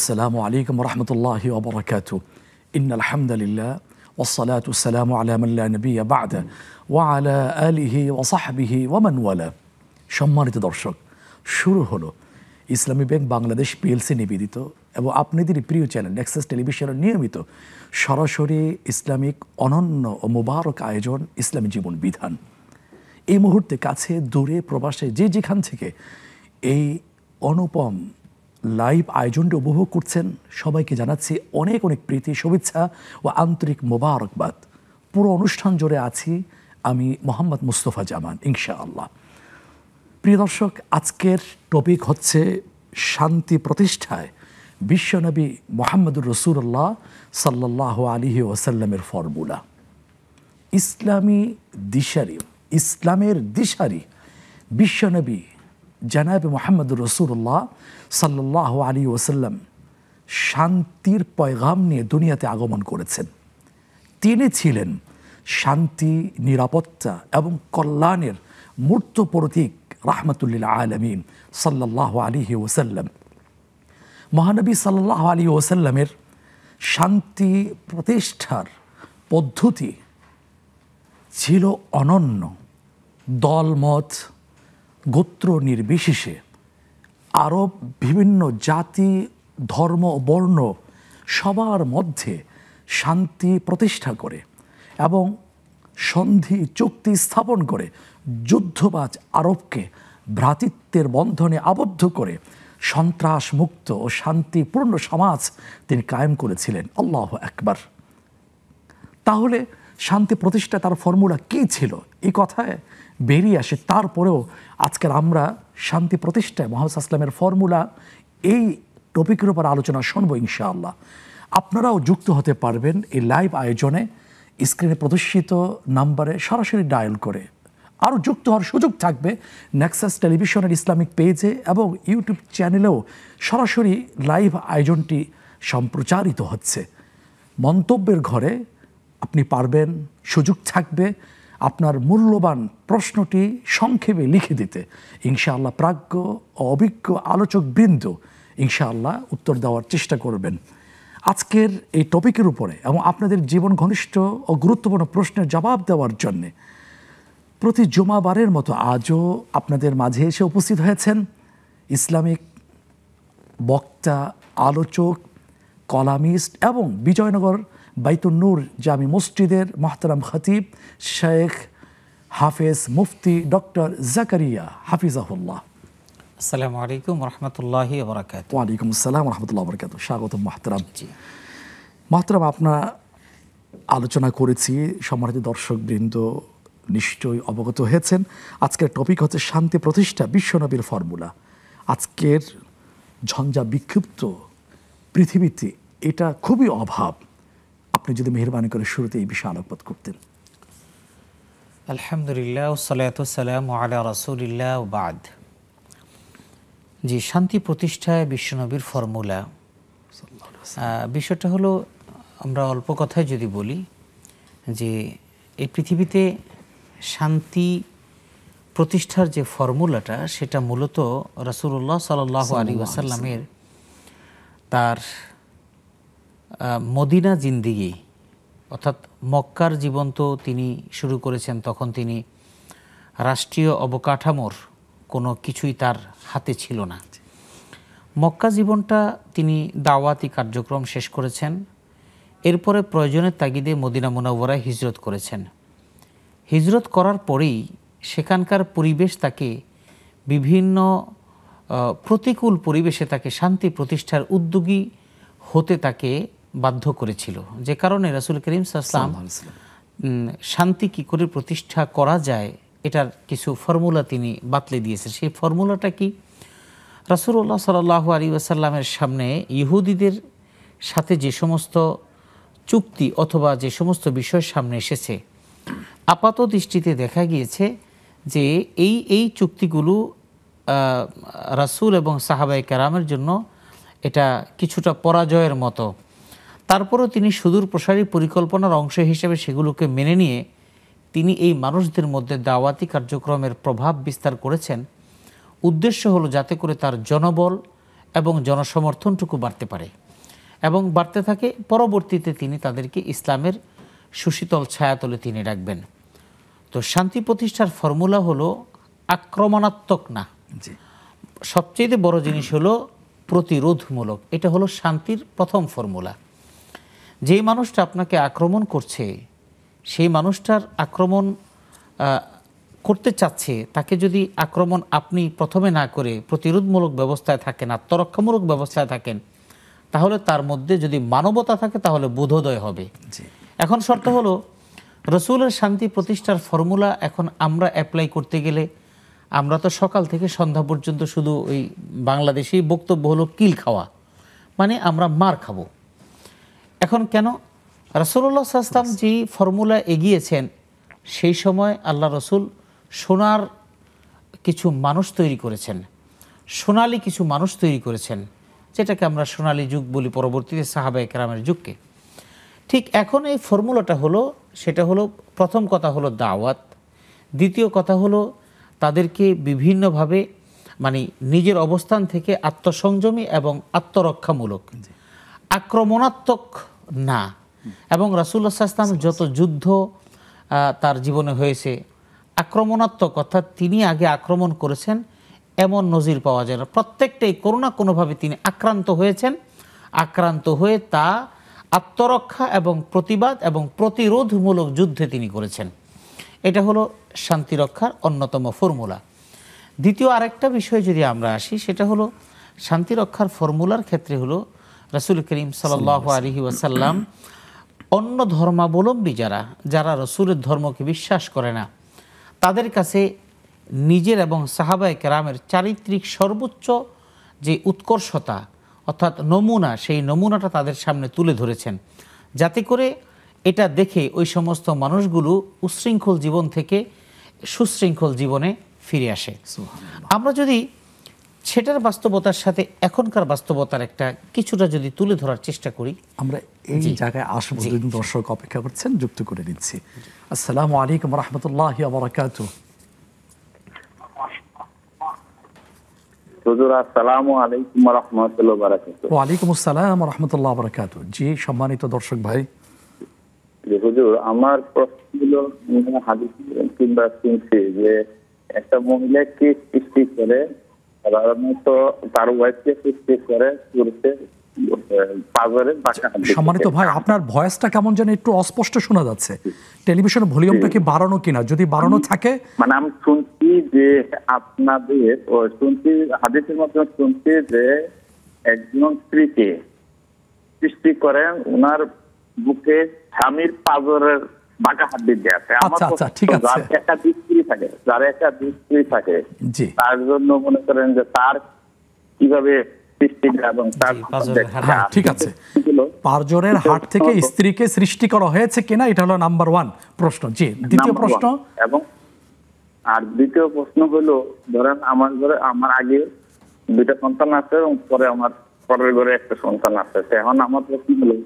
السلام عليكم ورحمة الله وبركاته إن الحمد لله والصلاة والسلام على من لا نبي بعده وعلى آله وصحبه ومن والاه সম্মানিত দর্শক শুরু হলো ইসলামী ব্যাংক বাংলাদেশ পিএলসি নিবেদিত এবং আপনাদের প্রিয় চ্যানেল অ্যাক্সেস টেলিভিশনের নিয়মিত সরাসরি ইসলামিক অনন্য ও মোবারক আয়োজন ইসলামী জীবন বিধান এই মুহূর্তে কাছে দূরে প্রবাসে যে যেখান থেকে এই অনুপম লাইভ আয়োজনটি উপভোগ করছেন সবাইকে জানাচ্ছি অনেক অনেক প্রীতি শুভেচ্ছা ও আন্তরিক মোবারকবাদ পুরো অনুষ্ঠান জুড়ে আছি আমি মোহাম্মদ মুস্তফা জামান ইনশাআল্লাহ প্রিয় দর্শক আজকের টপিক হচ্ছে শান্তি প্রতিষ্ঠায় বিশ্বনবী মোহাম্মদুর রসুল্লাহ সাল্লাহ আলিহি ওসাল্লামের ফর্মুলা ইসলামী দিশারি ইসলামের দিশারি বিশ্বনবী জানাবে মোহাম্মদুর রসুল্লাহ সাল্লাহ আলী ওসাল্লাম শান্তির পয়গাম নিয়ে দুনিয়াতে আগমন করেছেন তিনি ছিলেন শান্তি নিরাপত্তা এবং কল্যাণের মূর্ত প্রতীক রাহমতুল্লিল আলমিন সাল্লাহ আলী ওসাল্লাম মহানবী সাল্লাহ আলী ওসাল্লামের শান্তি প্রতিষ্ঠার পদ্ধতি ছিল অনন্য দলমত গোত্র নির্বিশেষে আরব বিভিন্ন জাতি ধর্ম বর্ণ সবার মধ্যে শান্তি প্রতিষ্ঠা করে এবং সন্ধি চুক্তি স্থাপন করে যুদ্ধবাজ আরবকে ভ্রাতৃত্বের বন্ধনে আবদ্ধ করে সন্ত্রাস মুক্ত ও শান্তিপূর্ণ সমাজ তিনি কায়েম করেছিলেন আল্লাহ একবার তাহলে শান্তি প্রতিষ্ঠা তার ফর্মুলা কী ছিল এই কথায় বেরিয়ে আসে তারপরেও আজকের আমরা শান্তি প্রতিষ্ঠায় মোহাম্মদ আসলামের ফর্মুলা এই টপিকের উপর আলোচনা শুনবো ইনশাআল্লাহ আপনারাও যুক্ত হতে পারবেন এই লাইভ আয়োজনে স্ক্রিনে প্রদর্শিত নাম্বারে সরাসরি ডায়াল করে আরও যুক্ত হওয়ার সুযোগ থাকবে নেক্সাস টেলিভিশনের ইসলামিক পেজে এবং ইউটিউব চ্যানেলেও সরাসরি লাইভ আয়োজনটি সম্প্রচারিত হচ্ছে মন্তব্যের ঘরে আপনি পারবেন সুযোগ থাকবে আপনার মূল্যবান প্রশ্নটি সংক্ষেপে লিখে দিতে ইনশাআল্লাহ প্রাজ্ঞ ও অভিজ্ঞ আলোচকবৃন্দ ইনশাআল্লাহ উত্তর দেওয়ার চেষ্টা করবেন আজকের এই টপিকের উপরে এবং আপনাদের জীবন ঘনিষ্ঠ ও গুরুত্বপূর্ণ প্রশ্নের জবাব দেওয়ার জন্যে প্রতি জুমাবারের মতো আজও আপনাদের মাঝে এসে উপস্থিত হয়েছেন ইসলামিক বক্তা আলোচক কলামিস্ট এবং বিজয়নগর বাইতুল নূর জামি মসজিদের মাহতারাম খতিব শেখ হাফেজ মুফতি ডক্টর জাকারিয়া হাফিজাহুল্লাহ আসসালামু আলাইকুম রহমতুল্লাহি বরাকাত ওয়ালাইকুম আসসালাম রহমতুল্লাহ বরকাত স্বাগত মাহতারাম মাহতারাম আপনারা আলোচনা করেছি সম্মানিত দর্শকবৃন্দ নিশ্চয়ই অবগত হয়েছেন আজকের টপিক হচ্ছে শান্তি প্রতিষ্ঠা বিশ্বনবীর ফর্মুলা আজকের ঝঞ্ঝা বিক্ষিপ্ত পৃথিবীতে এটা খুবই অভাব আপনি যদি মেহরবানি করে শুরুতে এই বিষয়ে আলোকপাত করতেন আলহামদুলিল্লাহ বাদ শান্তি প্রতিষ্ঠায় বিশ্বনবীর ফর্মুলা বিষয়টা হলো আমরা অল্প কথায় যদি বলি যে এই পৃথিবীতে শান্তি প্রতিষ্ঠার যে ফর্মুলাটা সেটা মূলত রাসুল্লাহ সাল আলী ওয়াসাল্লামের তার মদিনা জিন্দিগি অর্থাৎ মক্কার জীবন তো তিনি শুরু করেছেন তখন তিনি রাষ্ট্রীয় অবকাঠামোর কোনো কিছুই তার হাতে ছিল না মক্কা জীবনটা তিনি দাওয়াতি কার্যক্রম শেষ করেছেন এরপরে প্রয়োজনের তাগিদে মদিনা মুনাওয়ারায় হিজরত করেছেন হিজরত করার পরেই সেখানকার পরিবেশ তাকে বিভিন্ন প্রতিকূল পরিবেশে তাকে শান্তি প্রতিষ্ঠার উদ্যোগী হতে তাকে বাধ্য করেছিল যে কারণে রাসুল করিম সাল্লাম শান্তি কি করে প্রতিষ্ঠা করা যায় এটার কিছু ফর্মুলা তিনি বাতলে দিয়েছেন সেই ফর্মুলাটা কি রাসুল্লাহ সাল আলী আসাল্লামের সামনে ইহুদিদের সাথে যে সমস্ত চুক্তি অথবা যে সমস্ত বিষয় সামনে এসেছে আপাত দৃষ্টিতে দেখা গিয়েছে যে এই এই চুক্তিগুলো রাসুল এবং সাহাবাই কারামের জন্য এটা কিছুটা পরাজয়ের মতো তারপরও তিনি সুদূর প্রসারী পরিকল্পনার অংশ হিসেবে সেগুলোকে মেনে নিয়ে তিনি এই মানুষদের মধ্যে দাওয়াতি কার্যক্রমের প্রভাব বিস্তার করেছেন উদ্দেশ্য হলো যাতে করে তার জনবল এবং জনসমর্থনটুকু বাড়তে পারে এবং বাড়তে থাকে পরবর্তীতে তিনি তাদেরকে ইসলামের সুশীতল ছায়াতলে তিনি রাখবেন তো শান্তি প্রতিষ্ঠার ফর্মুলা হলো আক্রমণাত্মক না সবচেয়ে বড় জিনিস হলো প্রতিরোধমূলক এটা হলো শান্তির প্রথম ফর্মুলা যেই মানুষটা আপনাকে আক্রমণ করছে সেই মানুষটার আক্রমণ করতে চাচ্ছে তাকে যদি আক্রমণ আপনি প্রথমে না করে প্রতিরোধমূলক ব্যবস্থায় থাকেন আত্মরক্ষামূলক ব্যবস্থায় থাকেন তাহলে তার মধ্যে যদি মানবতা থাকে তাহলে বোধোদয় হবে এখন শর্ত হলো রসুলের শান্তি প্রতিষ্ঠার ফর্মুলা এখন আমরা অ্যাপ্লাই করতে গেলে আমরা তো সকাল থেকে সন্ধ্যা পর্যন্ত শুধু ওই বাংলাদেশি বক্তব্য হলো কিল খাওয়া মানে আমরা মার খাবো এখন কেন রসুল্লাহ সাল্লাম যে ফর্মুলা এগিয়েছেন সেই সময় আল্লাহ রসুল সোনার কিছু মানুষ তৈরি করেছেন সোনালি কিছু মানুষ তৈরি করেছেন যেটাকে আমরা সোনালি যুগ বলি পরবর্তীতে সাহাবা একরামের যুগকে ঠিক এখন এই ফর্মুলাটা হলো সেটা হলো প্রথম কথা হলো দাওয়াত দ্বিতীয় কথা হলো তাদেরকে বিভিন্নভাবে মানে নিজের অবস্থান থেকে আত্মসংযমী এবং আত্মরক্ষামূলক আক্রমণাত্মক না এবং রাসুল্লাহ ইসলাম যত যুদ্ধ তার জীবনে হয়েছে আক্রমণাত্মক অর্থাৎ তিনি আগে আক্রমণ করেছেন এমন নজির পাওয়া যায় না প্রত্যেকটাই কোনো না কোনোভাবে তিনি আক্রান্ত হয়েছেন আক্রান্ত হয়ে তা আত্মরক্ষা এবং প্রতিবাদ এবং প্রতিরোধমূলক যুদ্ধে তিনি করেছেন এটা হলো শান্তি রক্ষার অন্যতম ফর্মুলা দ্বিতীয় আরেকটা বিষয় যদি আমরা আসি সেটা হলো শান্তি রক্ষার ফর্মুলার ক্ষেত্রে হলো রসুল করিম সাল আলহি ওয়াসাল্লাম অন্য ধর্মাবলম্বী যারা যারা রসুলের ধর্মকে বিশ্বাস করে না তাদের কাছে নিজের এবং সাহাবায় কেরামের চারিত্রিক সর্বোচ্চ যে উৎকর্ষতা অর্থাৎ নমুনা সেই নমুনাটা তাদের সামনে তুলে ধরেছেন যাতে করে এটা দেখে ওই সমস্ত মানুষগুলো উশৃঙ্খল জীবন থেকে সুশৃঙ্খল জীবনে ফিরে আসে আমরা যদি সেটার বাস্তবতার সাথে এখনকার বাস্তবতার একটা কিছুটা যদি তুলে ধরার চেষ্টা করি আমরা এই জায়গায় আসবো দর্শক অপেক্ষা করছেন যুক্ত করে দিচ্ছি আসসালামু আলাইকুম রহমতুল্লাহ জি সম্মানিত দর্শক ভাই হুজুর আমার হাদিস কিংবা শুনছি যে একটা মহিলাকে সৃষ্টি করে সাধারণত তার সৃষ্টি করে আচ্ছা, সম্মানিত ভাই আপনার ভয়েসটা কেমন যেন একটু অস্পষ্ট শোনা যাচ্ছে টেলিভিশন ভলিউমটা কি বাড়ানো কিনা যদি বাড়ানো থাকে মানে আমি শুনছি যে আপনাদের শুনছি হাদিসের মাধ্যমে শুনছি যে একজন স্ত্রীকে সৃষ্টি করেন ওনার বুকে স্বামীর পাজরের আচ্ছা, আচ্ছা, পাঁচজনের হাট হ্যাঁ, থেকে স্ত্রীকে সৃষ্টি করা হয়েছে কিনা এটা হলো নাম্বার ওয়ান প্রশ্ন জি দ্বিতীয় প্রশ্ন এবং আর দ্বিতীয় প্রশ্ন হলো ধরেন আমার ঘরে আমার আগে দুইটা সন্তান আছে এবং পরে আমার পরের ঘরে একটা সন্তান আছে এখন আমার প্রশ্ন হলো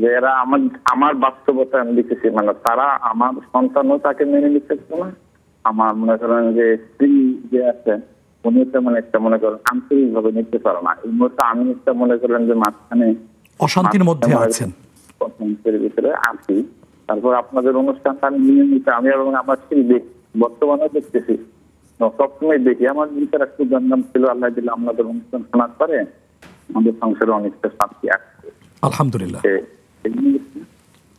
যে এরা আমার আমার বাস্তবতা আমি দেখেছি মানে তারা আমার সন্তানও তাকে মেনে নিচ্ছে না আমার মনে করেন যে স্ত্রী যে আছে উনি তেমন মানে একটা মনে করেন আন্তরিক ভাবে নিতে পারো না এই মুহূর্তে আমি একটা মনে করেন যে মাঝখানে অশান্তির মধ্যে আছেন ভিতরে আছি তারপর আপনাদের আমি আমি এবং মানে আমার স্ত্রী দেখ বর্তমানে দেখতেছি সবসময় দেখি আমার ভিতরে একটু গঞ্জাম ছিল আল্লাহ দিলে আপনাদের অনুষ্ঠান শোনার পরে আমাদের সংসারে অনেকটা শান্তি আসছে আলহামদুলিল্লাহ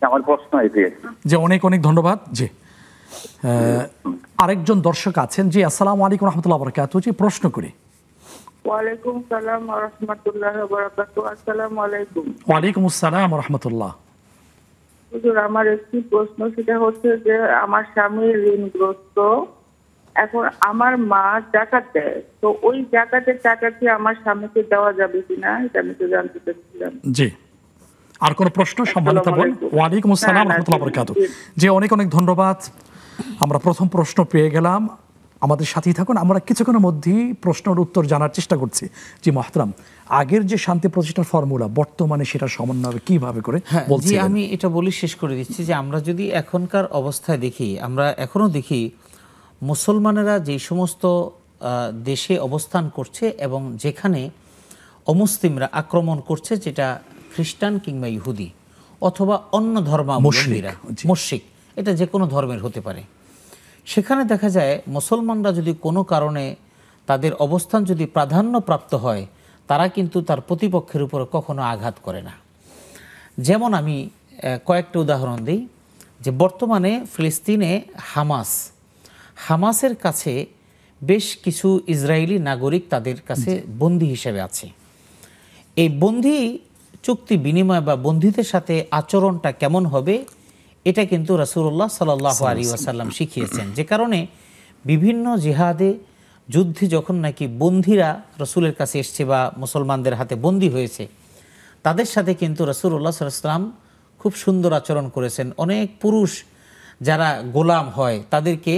আমার প্রশ্ন এটি যে অনেক অনেক ধন্যবাদ জি আরেকজন দর্শক আছেন জি আসসালামু আলাইকুম রহমতুল্লাহ বরকাত জি প্রশ্ন করি ওয়ালাইকুম সালাম রহমতুল্লাহ বরকাত আসসালামু আলাইকুম ওয়ালাইকুম আসসালাম রহমতুল্লাহ হুজুর আমার একটি প্রশ্ন সেটা হচ্ছে যে আমার স্বামী ঋণগ্রস্ত এখন আমার মা জাকাত দেয় তো ওই জাকাতের টাকা কি আমার স্বামীকে দেওয়া যাবে কিনা এটা আমি তো জানতে চাচ্ছিলাম জি আর কোনো প্রশ্ন সম্মানিত বল ওয়ালাইকুম আসসালাম হ্যাঁ, হ্যাঁ, রহমতুল্লাহ বরকাত যে অনেক অনেক ধন্যবাদ আমরা প্রথম প্রশ্ন পেয়ে গেলাম আমাদের সাথেই থাকুন আমরা কিছুক্ষণের মধ্যেই প্রশ্নের উত্তর জানার চেষ্টা করছি জি মহাতরাম আগের যে শান্তি প্রতিষ্ঠার ফর্মুলা বর্তমানে সেটা সমন্বয় কিভাবে করে হ্যাঁ, বলছি আমি এটা বলি শেষ করে দিচ্ছি যে আমরা যদি এখনকার অবস্থায় দেখি আমরা এখনো দেখি মুসলমানেরা যে সমস্ত দেশে অবস্থান করছে এবং যেখানে অমুসলিমরা আক্রমণ করছে যেটা খ্রিস্টান কিংবা ইহুদি অথবা অন্য ধর্মাবলম্বীরা মস্মিক এটা যে কোনো ধর্মের হতে পারে সেখানে দেখা যায় মুসলমানরা যদি কোনো কারণে তাদের অবস্থান যদি প্রাধান্য প্রাপ্ত হয় তারা কিন্তু তার প্রতিপক্ষের উপরে কখনো আঘাত করে না যেমন আমি কয়েকটা উদাহরণ দিই যে বর্তমানে ফিলিস্তিনে হামাস হামাসের কাছে বেশ কিছু ইসরায়েলি নাগরিক তাদের কাছে বন্দী হিসেবে আছে এই বন্দী চুক্তি বিনিময় বা বন্ধুদের সাথে আচরণটা কেমন হবে এটা কিন্তু রসুল্লাহ সাল্লাহ আলী ওয়াসাল্লাম শিখিয়েছেন যে কারণে বিভিন্ন জেহাদে যুদ্ধে যখন নাকি বন্ধিরা রসুলের কাছে এসছে বা মুসলমানদের হাতে বন্দী হয়েছে তাদের সাথে কিন্তু রসুল্লাহ সাল্লাম খুব সুন্দর আচরণ করেছেন অনেক পুরুষ যারা গোলাম হয় তাদেরকে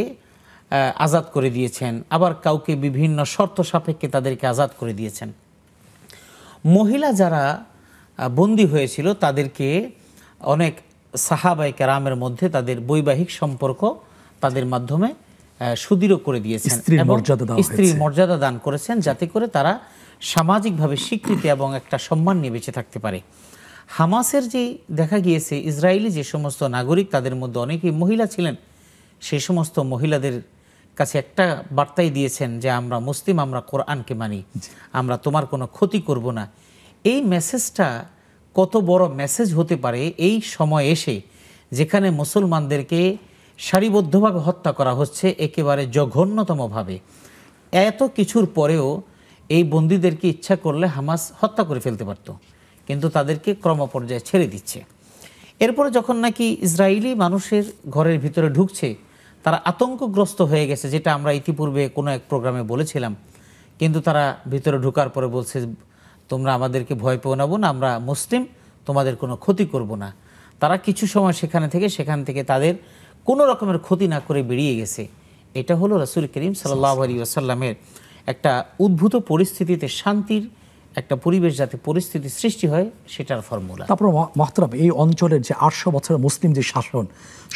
আজাদ করে দিয়েছেন আবার কাউকে বিভিন্ন শর্ত সাপেক্ষে তাদেরকে আজাদ করে দিয়েছেন মহিলা যারা বন্দী হয়েছিল তাদেরকে অনেক সাহাবাই কেরামের মধ্যে তাদের বৈবাহিক সম্পর্ক তাদের মাধ্যমে সুদৃঢ় করে দিয়েছেন স্ত্রীর মর্যাদা দান করেছেন যাতে করে তারা সামাজিকভাবে স্বীকৃতি এবং একটা সম্মান নিয়ে বেঁচে থাকতে পারে হামাসের যে দেখা গিয়েছে ইসরায়েলি যে সমস্ত নাগরিক তাদের মধ্যে অনেকেই মহিলা ছিলেন সেই সমস্ত মহিলাদের কাছে একটা বার্তাই দিয়েছেন যে আমরা মুসলিম আমরা কোরআনকে মানি আমরা তোমার কোনো ক্ষতি করব না এই মেসেজটা কত বড় মেসেজ হতে পারে এই সময় এসে যেখানে মুসলমানদেরকে সারিবদ্ধভাবে হত্যা করা হচ্ছে একেবারে জঘন্যতমভাবে এত কিছুর পরেও এই বন্দীদেরকে ইচ্ছা করলে হামাস হত্যা করে ফেলতে পারত কিন্তু তাদেরকে ক্রমপর্যায়ে ছেড়ে দিচ্ছে এরপরে যখন নাকি ইসরায়েলি মানুষের ঘরের ভিতরে ঢুকছে তারা আতঙ্কগ্রস্ত হয়ে গেছে যেটা আমরা ইতিপূর্বে কোনো এক প্রোগ্রামে বলেছিলাম কিন্তু তারা ভিতরে ঢুকার পরে বলছে তোমরা আমাদেরকে ভয় পেও না আমরা মুসলিম তোমাদের কোনো ক্ষতি করব না তারা কিছু সময় সেখানে থেকে সেখান থেকে তাদের কোনো রকমের ক্ষতি না করে বেরিয়ে গেছে এটা হলো রাসুল করিম সাল্লাহ আলী আসাল্লামের একটা উদ্ভূত পরিস্থিতিতে শান্তির একটা পরিবেশ যাতে পরিস্থিতি সৃষ্টি হয় সেটার ফর্মুলা তারপর মাহতারাম এই অঞ্চলের যে আটশো বছরের মুসলিম যে শাসন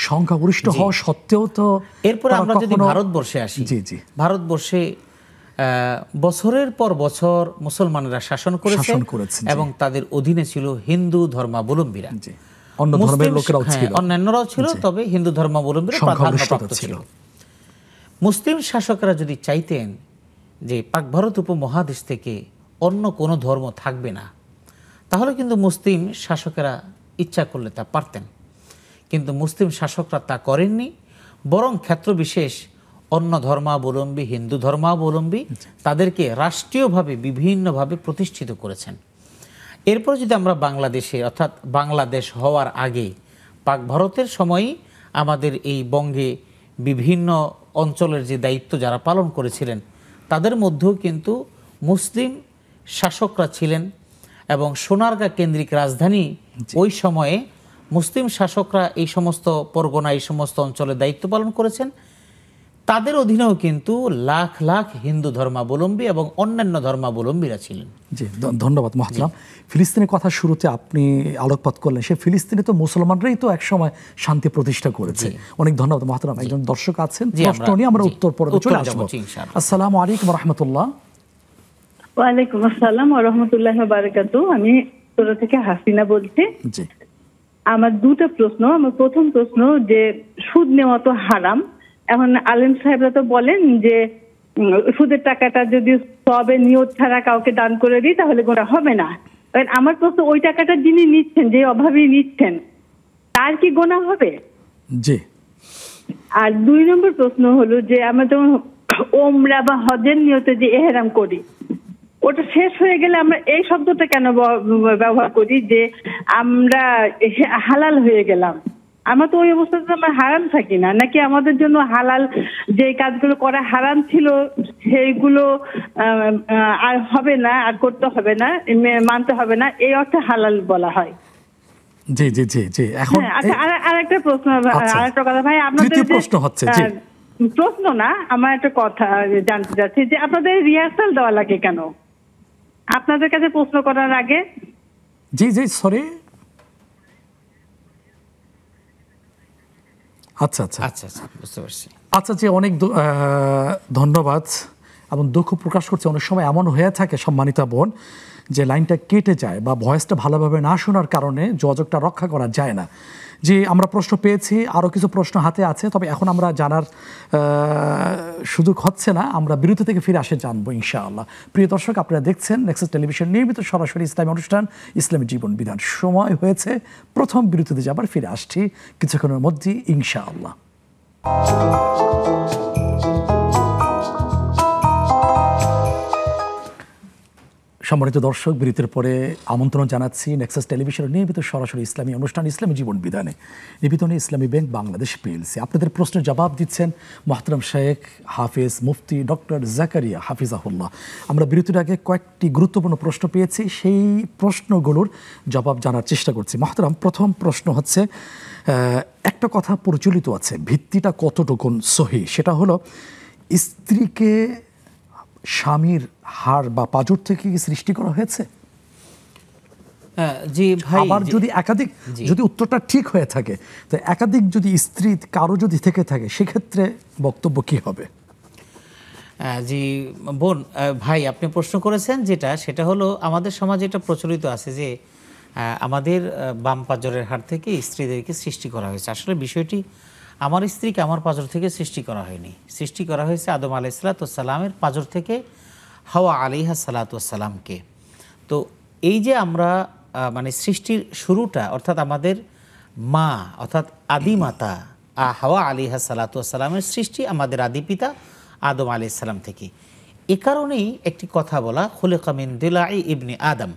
সংখ্যাগরিষ্ঠ হওয়া সত্ত্বেও তো এরপরে আমরা যদি ভারতবর্ষে আসি জি জি ভারতবর্ষে বছরের পর বছর মুসলমানরা শাসন করেছে এবং তাদের অধীনে ছিল হিন্দু ধর্মাবলম্বীরা হ্যাঁ, অন্যান্যরাও ছিল তবে হিন্দু ধর্মাবলম্বী ছিল মুসলিম শাসকরা যদি চাইতেন যে পাক ভারত উপমহাদেশ থেকে অন্য কোনো ধর্ম থাকবে না তাহলে কিন্তু মুসলিম শাসকেরা ইচ্ছা করলে তা পারতেন কিন্তু মুসলিম শাসকরা তা করেননি বরং ক্ষেত্র বিশেষ অন্য ধর্মাবলম্বী হিন্দু ধর্মাবলম্বী তাদেরকে রাষ্ট্রীয়ভাবে বিভিন্নভাবে প্রতিষ্ঠিত করেছেন এরপর যদি আমরা বাংলাদেশে অর্থাৎ বাংলাদেশ হওয়ার আগে পাক ভারতের সময়ই আমাদের এই বঙ্গে বিভিন্ন অঞ্চলের যে দায়িত্ব যারা পালন করেছিলেন তাদের মধ্যেও কিন্তু মুসলিম শাসকরা ছিলেন এবং সোনারগা কেন্দ্রিক রাজধানী ওই সময়ে মুসলিম শাসকরা এই সমস্ত পরগনা এই সমস্ত অঞ্চলে দায়িত্ব পালন করেছেন তাদের অধীনেও কিন্তু লাখ লাখ হিন্দু ধর্মাবলম্বী এবং অন্যান্য ধর্মাবলম্বীরা ছিলেন জি ধন্যবাদ মহাজলাম ফিলিস্তিনের কথা শুরুতে আপনি আলোকপাত করলেন সে ফিলিস্তিনে তো মুসলমানরাই তো একসময় শান্তি প্রতিষ্ঠা করেছে অনেক ধন্যবাদ মহাতরাম একজন দর্শক আছেন প্রশ্ন নিয়ে আমরা উত্তর পর্বে চলে আসবো আসসালামু আলাইকুম রহমতুল্লাহ ওয়ালাইকুম আসসালাম রহমতুল্লাহ বারাকাতু আমি তোরা থেকে হাসিনা বলছি আমার দুটা প্রশ্ন আমার প্রথম প্রশ্ন যে সুদ নেওয়া তো হারাম এখন আলেম সাহেবরা তো বলেন যে সুদের টাকাটা যদি সবে নিয়োগ ছাড়া কাউকে দান করে দিই তাহলে গোটা হবে না আমার প্রশ্ন ওই টাকাটা যিনি নিচ্ছেন যে অভাবে নিচ্ছেন তার কি গোনা হবে জি আর দুই নম্বর প্রশ্ন হলো যে আমরা যেমন ওমরা বা হজের নিয়তে যে এহেরাম করি ওটা শেষ হয়ে গেলে আমরা এই শব্দটা কেন ব্যবহার করি যে আমরা হালাল হয়ে গেলাম আমরা তো ওই অবস্থাতে আমরা হারাম থাকি না নাকি আমাদের জন্য হালাল যে কাজগুলো করা হারাম ছিল সেইগুলো আর হবে না আর করতে হবে না মানতে হবে না এই অর্থে হালাল বলা হয় জি জি জি জি এখন হ্যাঁ, আচ্ছা আর একটা প্রশ্ন আচ্ছা। আর একটা কথা ভাই আপনাদের প্রশ্ন হচ্ছে প্রশ্ন না আমার একটা কথা জানতে চাচ্ছি যে আপনাদের রিহার্সাল দেওয়া লাগে কেন আপনাদের কাছে প্রশ্ন করার আগে জি জি সরি আচ্ছা আচ্ছা আচ্ছা আচ্ছা বুঝতে পারছি আচ্ছা যে অনেক ধন্যবাদ এবং দুঃখ প্রকাশ করছে অনেক সময় এমন হয়ে থাকে সম্মানিতা বোন যে লাইনটা কেটে যায় বা ভয়েসটা ভালোভাবে না শোনার কারণে যোগাযোগটা রক্ষা করা যায় না যে আমরা প্রশ্ন পেয়েছি আরও কিছু প্রশ্ন হাতে আছে তবে এখন আমরা জানার সুযোগ হচ্ছে না আমরা বিরতি থেকে ফিরে আসে জানবো ইনশাআল্লাহ প্রিয় দর্শক আপনারা দেখছেন নেক্সাস টেলিভিশন নিয়মিত সরাসরি ইসলামী অনুষ্ঠান ইসলামী জীবন বিধান সময় হয়েছে প্রথম বিরতিতে যাবার ফিরে আসছি কিছুক্ষণের মধ্যে ইনশাআল্লাহ সম্মানিত দর্শক বিরতির পরে আমন্ত্রণ জানাচ্ছি নেক্সাস টেলিভিশনের নিয়মিত সরাসরি ইসলামী অনুষ্ঠান ইসলামী জীবন বিধানে নিবেদনে ইসলামী ব্যাংক বাংলাদেশ পিএলসি আপনাদের প্রশ্নের জবাব দিচ্ছেন মহাতরম শেখ হাফিজ মুফতি ডক্টর জাকারিয়া আহুল্লাহ আমরা বিরতির আগে কয়েকটি গুরুত্বপূর্ণ প্রশ্ন পেয়েছি সেই প্রশ্নগুলোর জবাব জানার চেষ্টা করছি মহাতরম প্রথম প্রশ্ন হচ্ছে একটা কথা প্রচলিত আছে ভিত্তিটা কতটুকুন সহি সেটা হলো স্ত্রীকে স্বামীর হার বা পাজর থেকে কি সৃষ্টি করা হয়েছে জি ভাই আবার যদি একাধিক যদি উত্তরটা ঠিক হয়ে থাকে তো একাধিক যদি স্ত্রী কারো যদি থেকে থাকে সেক্ষেত্রে বক্তব্য কি হবে জি বোন ভাই আপনি প্রশ্ন করেছেন যেটা সেটা হলো আমাদের সমাজে এটা প্রচলিত আছে যে আমাদের বাম পাজরের হার থেকে স্ত্রীদেরকে সৃষ্টি করা হয়েছে আসলে বিষয়টি আমার স্ত্রীকে আমার পাজর থেকে সৃষ্টি করা হয়নি সৃষ্টি করা হয়েছে আদম আলি সালাতামের পাজর থেকে হাওয়া আলিহা সালাতামকে তো এই যে আমরা মানে সৃষ্টির শুরুটা অর্থাৎ আমাদের মা অর্থাৎ আদিমাতা হাওয়া আলিহা সালাতামের সৃষ্টি আমাদের আদি পিতা আদম আলি সালাম থেকে এ কারণেই একটি কথা বলা কামিন দিলাই ইবনি আদম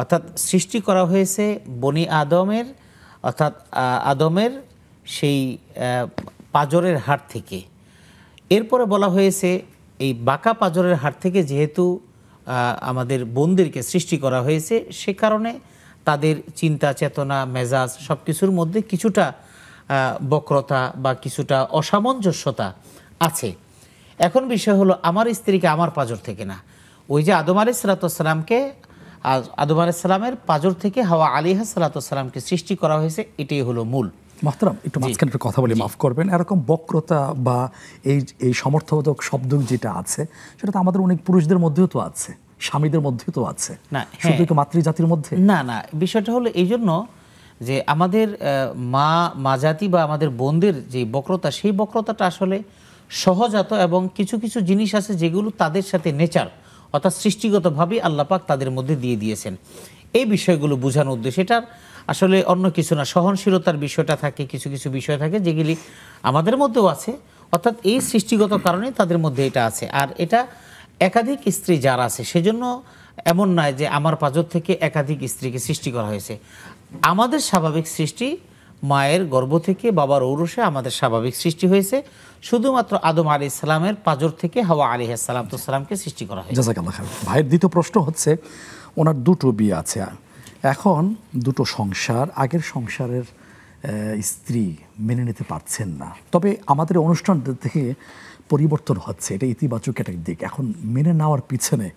অর্থাৎ সৃষ্টি করা হয়েছে বনি আদমের অর্থাৎ আদমের সেই পাজরের হাট থেকে এরপরে বলা হয়েছে এই বাঁকা পাজরের হাট থেকে যেহেতু আমাদের বন্দিরকে সৃষ্টি করা হয়েছে সে কারণে তাদের চিন্তা চেতনা মেজাজ সব কিছুর মধ্যে কিছুটা বক্রতা বা কিছুটা অসামঞ্জস্যতা আছে এখন বিষয় হলো আমার স্ত্রীকে আমার পাজর থেকে না ওই যে আদম আলী সালাতামকে আদম আলাইসালামের পাজর থেকে হাওয়া আলিহা সালাতামকে সৃষ্টি করা হয়েছে এটাই হলো মূল মাহতারাম একটু মাঝখানে একটু কথা বলি মাফ করবেন এরকম বক্রতা বা এই এই সমর্থবোধক শব্দ যেটা আছে সেটা তো আমাদের অনেক পুরুষদের মধ্যেও তো আছে স্বামীদের মধ্যেও তো আছে না শুধু হ্যাঁ। কি মাতৃজাতির মধ্যে না না বিষয়টা হলো এই জন্য যে আমাদের মা মা জাতি বা আমাদের বোনদের যে বক্রতা সেই বক্রতাটা আসলে সহজাত এবং কিছু কিছু জিনিস আছে যেগুলো তাদের সাথে নেচার অর্থাৎ সৃষ্টিগতভাবেই আল্লাপাক তাদের মধ্যে দিয়ে দিয়েছেন এই বিষয়গুলো বোঝানোর উদ্দেশ্যে এটার আসলে অন্য কিছু না সহনশীলতার বিষয়টা থাকে কিছু কিছু বিষয় থাকে যেগুলি আমাদের মধ্যেও আছে অর্থাৎ এই সৃষ্টিগত কারণে তাদের মধ্যে এটা আছে আর এটা একাধিক স্ত্রী যার আছে সেজন্য এমন নয় যে আমার পাজর থেকে একাধিক স্ত্রীকে সৃষ্টি করা হয়েছে আমাদের স্বাভাবিক সৃষ্টি মায়ের গর্ভ থেকে বাবার ঔরসে আমাদের স্বাভাবিক সৃষ্টি হয়েছে শুধুমাত্র আদম আলী ইসলামের পাজর থেকে হাওয়া আলী সালাম সালামকে সৃষ্টি করা হয়েছে ভাইয়ের দ্বিতীয় প্রশ্ন হচ্ছে ওনার দুটো বিয়ে আছে এখন দুটো সংসার আগের সংসারের স্ত্রী মেনে নিতে পারছেন না তবে আমাদের অনুষ্ঠান থেকে পরিবর্তন হচ্ছে এটা ইতিবাচক একটা দিক এখন মেনে নেওয়ার পিছনে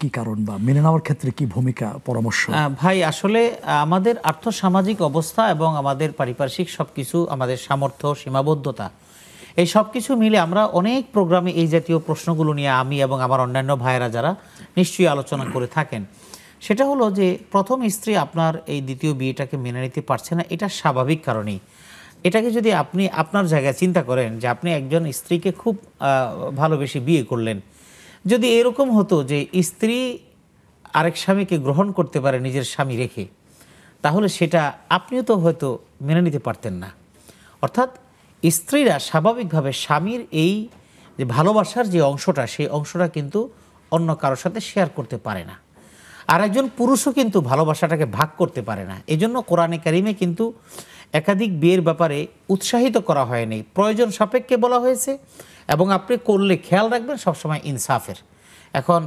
কি কারণ বা মেনে নেওয়ার ক্ষেত্রে কি ভূমিকা পরামর্শ ভাই আসলে আমাদের আর্থসামাজিক অবস্থা এবং আমাদের পারিপার্শ্বিক সব কিছু আমাদের সামর্থ্য সীমাবদ্ধতা এই সব কিছু মিলে আমরা অনেক প্রোগ্রামে এই জাতীয় প্রশ্নগুলো নিয়ে আমি এবং আমার অন্যান্য ভাইয়েরা যারা নিশ্চয়ই আলোচনা করে থাকেন সেটা হলো যে প্রথম স্ত্রী আপনার এই দ্বিতীয় বিয়েটাকে মেনে নিতে পারছে না এটা স্বাভাবিক কারণেই এটাকে যদি আপনি আপনার জায়গায় চিন্তা করেন যে আপনি একজন স্ত্রীকে খুব ভালোবেসে বিয়ে করলেন যদি এরকম হতো যে স্ত্রী আরেক স্বামীকে গ্রহণ করতে পারে নিজের স্বামী রেখে তাহলে সেটা আপনিও তো হয়তো মেনে নিতে পারতেন না অর্থাৎ স্ত্রীরা স্বাভাবিকভাবে স্বামীর এই যে ভালোবাসার যে অংশটা সেই অংশটা কিন্তু অন্য কারোর সাথে শেয়ার করতে পারে না আর একজন পুরুষও কিন্তু ভালোবাসাটাকে ভাগ করতে পারে না এজন্য কোরআনে কারিমে কিন্তু একাধিক বিয়ের ব্যাপারে উৎসাহিত করা হয়নি প্রয়োজন সাপেক্ষে বলা হয়েছে এবং আপনি করলে খেয়াল রাখবেন সবসময় ইনসাফের এখন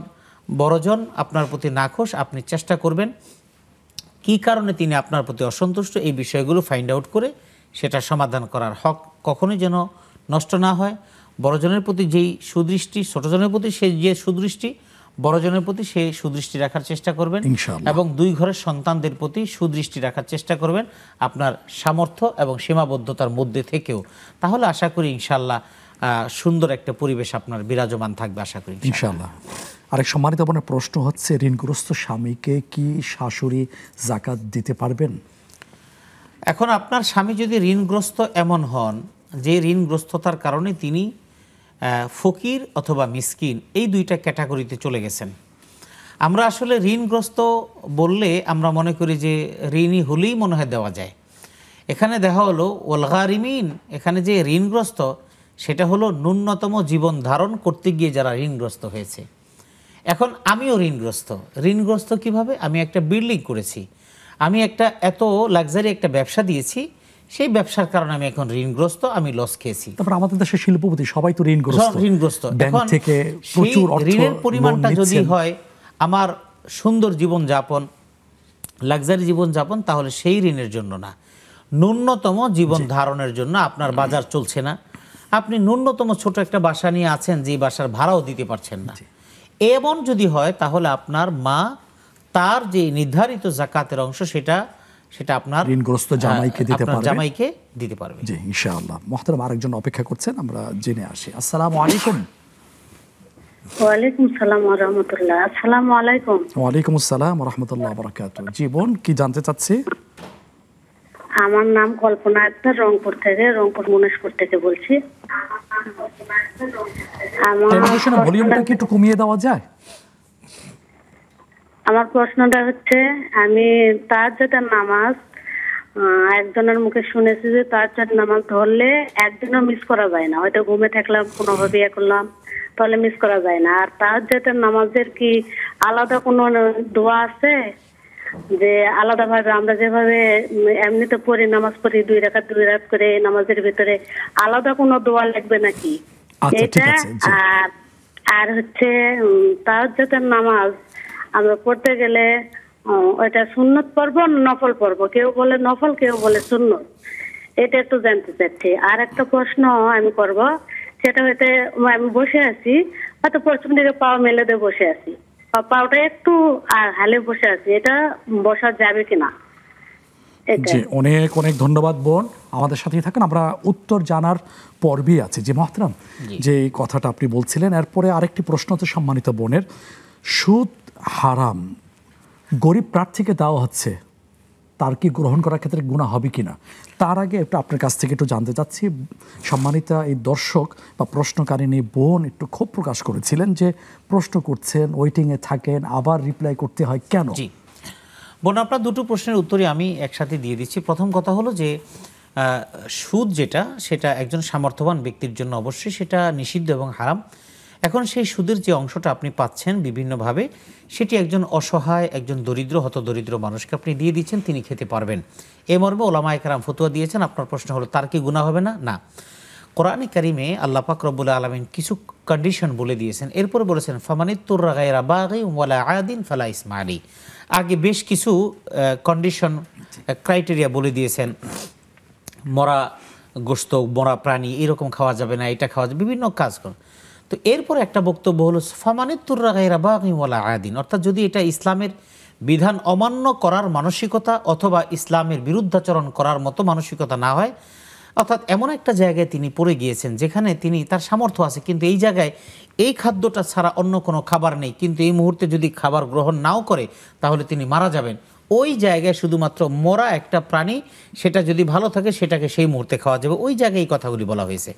বড়জন আপনার প্রতি নাখোশ আপনি চেষ্টা করবেন কি কারণে তিনি আপনার প্রতি অসন্তুষ্ট এই বিষয়গুলো ফাইন্ড আউট করে সেটা সমাধান করার হক কখনোই যেন নষ্ট না হয় বড়জনের প্রতি যেই সুদৃষ্টি ছোটজনের প্রতি সে যে সুদৃষ্টি বড়জনের প্রতি সে সুদৃষ্টি রাখার চেষ্টা করবেন এবং দুই ঘরের সন্তানদের প্রতি সুদৃষ্টি রাখার চেষ্টা করবেন আপনার সামর্থ্য এবং সীমাবদ্ধতার মধ্যে থেকেও তাহলে আশা করি ইনশাল্লাহ সুন্দর একটা পরিবেশ আপনার বিরাজমান থাকবে আশা করি ইনশাল্লাহ আরেক সম্মানিত আপনার প্রশ্ন হচ্ছে ঋণগ্রস্ত স্বামীকে কি শাশুড়ি জাকাত দিতে পারবেন এখন আপনার স্বামী যদি ঋণগ্রস্ত এমন হন যে ঋণগ্রস্ততার কারণে তিনি ফকির অথবা মিসকিন এই দুইটা ক্যাটাগরিতে চলে গেছেন আমরা আসলে ঋণগ্রস্ত বললে আমরা মনে করি যে ঋণই হলেই মনে হয় দেওয়া যায় এখানে দেখা হলো ওলগারিমিন এখানে যে ঋণগ্রস্ত সেটা হলো ন্যূনতম জীবন ধারণ করতে গিয়ে যারা ঋণগ্রস্ত হয়েছে এখন আমিও ঋণগ্রস্ত ঋণগ্রস্ত কিভাবে আমি একটা বিল্ডিং করেছি আমি একটা এত লাক্সারি একটা ব্যবসা দিয়েছি সেই ব্যবসার কারণে আমি এখন ঋণগ্রস্ত আমি লস খেয়েছি তারপর আমাদের দেশের শিল্পপতি সবাই তো ঋণগ্রস্ত ঋণগ্রস্ত থেকে প্রচুর ঋণের পরিমাণটা যদি হয় আমার সুন্দর জীবন যাপন লাক্সারি জীবন যাপন তাহলে সেই ঋণের জন্য না ন্যূনতম জীবন ধারণের জন্য আপনার বাজার চলছে না আপনি ন্যূনতম ছোট একটা বাসা নিয়ে আছেন যে বাসার ভাড়াও দিতে পারছেন না এমন যদি হয় তাহলে আপনার মা তার যে নির্ধারিত জাকাতের অংশ সেটা সেটা আপনার ঋণগ্রস্ত জামাইকে দিতে পারবে জামাইকে দিতে পারবে জি ইনশাআল্লাহ মোহতারাম আরেকজন অপেক্ষা করছেন আমরা জেনে আসি আসসালামু আলাইকুম ওয়ালাইকুম আসসালামু আলাইকুম আসসালাম কি জানতে চাচ্ছি আমার নাম কল্পনা রংপুর থেকে রংপুর মনেশপুর থেকে বলছি আমার ভলিউমটা কি একটু কমিয়ে দেওয়া যায় আমার প্রশ্নটা হচ্ছে আমি তার যেটা নামাজ একজনের মুখে শুনেছি যে তার চার নামাজ ধরলে একদিনও মিস করা যায় না হয়তো ঘুমে থাকলাম কোনোভাবে ইয়ে করলাম তাহলে মিস করা যায় না আর তার যেটা নামাজের কি আলাদা কোনো দোয়া আছে যে আলাদাভাবে আমরা যেভাবে এমনিতে পড়ি নামাজ পড়ি দুই রাখা দুই রাত করে নামাজের ভিতরে আলাদা কোনো দোয়া লাগবে নাকি আচ্ছা, এটা আর আর হচ্ছে তার যেটা নামাজ আমরা পড়তে গেলে ওইটা সুন্নত পর্ব নফল পর্ব কেউ বলে নফল কেউ বলে সুন্নত এটা একটু জানতে চাচ্ছি আর একটা প্রশ্ন আমি করব সেটা হইতে আমি বসে আছি হয়তো পশ্চিম দিকে পাও মেলে দিয়ে বসে আছি পাওটা একটু হালে বসে আছি এটা বসা যাবে কিনা জি অনেক অনেক ধন্যবাদ বোন আমাদের সাথেই থাকেন আমরা উত্তর জানার পর্বই আছে যে মহতরাম যে কথাটা আপনি বলছিলেন এরপরে আরেকটি প্রশ্ন তো সম্মানিত বোনের সুদ হারাম গরিব প্রার্থীকে দেওয়া হচ্ছে তার কি গ্রহণ করার ক্ষেত্রে গুণা হবে কি না তার আগে একটু আপনার কাছ থেকে একটু জানতে চাচ্ছি সম্মানিতা এই দর্শক বা প্রশ্নকারিণী বোন একটু ক্ষোভ প্রকাশ করেছিলেন যে প্রশ্ন করছেন ওয়েটিংয়ে থাকেন আবার রিপ্লাই করতে হয় কেন বোন আপনার দুটো প্রশ্নের উত্তরে আমি একসাথে দিয়ে দিচ্ছি প্রথম কথা হলো যে সুদ যেটা সেটা একজন সামর্থ্যবান ব্যক্তির জন্য অবশ্যই সেটা নিষিদ্ধ এবং হারাম এখন সেই সুদের যে অংশটা আপনি পাচ্ছেন বিভিন্নভাবে সেটি একজন অসহায় একজন দরিদ্র হত দরিদ্র মানুষকে আপনি দিয়ে দিচ্ছেন তিনি খেতে পারবেন এ মর্মে ওলামা একরাম ফতুয়া দিয়েছেন আপনার প্রশ্ন হলো তার কি গুণা হবে না না কোরআনে কারিমে আল্লাহ পাক রব্বুল আলমিন কিছু কন্ডিশন বলে দিয়েছেন এরপর বলেছেন ফামানি তুর্রা ওয়ালা আয়াদিন ফালা ইসমালি আগে বেশ কিছু কন্ডিশন ক্রাইটেরিয়া বলে দিয়েছেন মরা গোস্ত মরা প্রাণী এরকম খাওয়া যাবে না এটা খাওয়া যাবে বিভিন্ন কাজ করুন তো এরপর একটা বক্তব্য হলো ফামানে গাইরা বাগিওয়ালা আয়াদিন অর্থাৎ যদি এটা ইসলামের বিধান অমান্য করার মানসিকতা অথবা ইসলামের বিরুদ্ধাচরণ করার মতো মানসিকতা না হয় অর্থাৎ এমন একটা জায়গায় তিনি পড়ে গিয়েছেন যেখানে তিনি তার সামর্থ্য আছে কিন্তু এই জায়গায় এই খাদ্যটা ছাড়া অন্য কোনো খাবার নেই কিন্তু এই মুহূর্তে যদি খাবার গ্রহণ নাও করে তাহলে তিনি মারা যাবেন ওই জায়গায় শুধুমাত্র মরা একটা প্রাণী সেটা যদি ভালো থাকে সেটাকে সেই মুহূর্তে খাওয়া যাবে ওই জায়গায় এই কথাগুলি বলা হয়েছে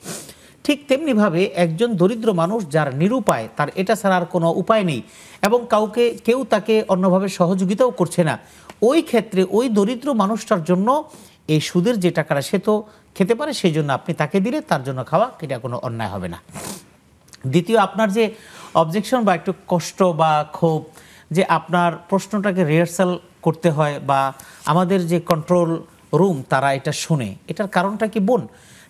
ঠিক তেমনিভাবে একজন দরিদ্র মানুষ যার নিরুপায় তার এটা ছাড়ার কোনো উপায় নেই এবং কাউকে কেউ তাকে অন্যভাবে সহযোগিতাও করছে না ওই ক্ষেত্রে ওই দরিদ্র মানুষটার জন্য এই সুদের যে টাকাটা সে তো খেতে পারে সেই জন্য আপনি তাকে দিলে তার জন্য খাওয়া এটা কোনো অন্যায় হবে না দ্বিতীয় আপনার যে অবজেকশন বা একটু কষ্ট বা ক্ষোভ যে আপনার প্রশ্নটাকে রিহার্সাল করতে হয় বা আমাদের যে কন্ট্রোল রুম তারা এটা শুনে এটার কারণটা কি বোন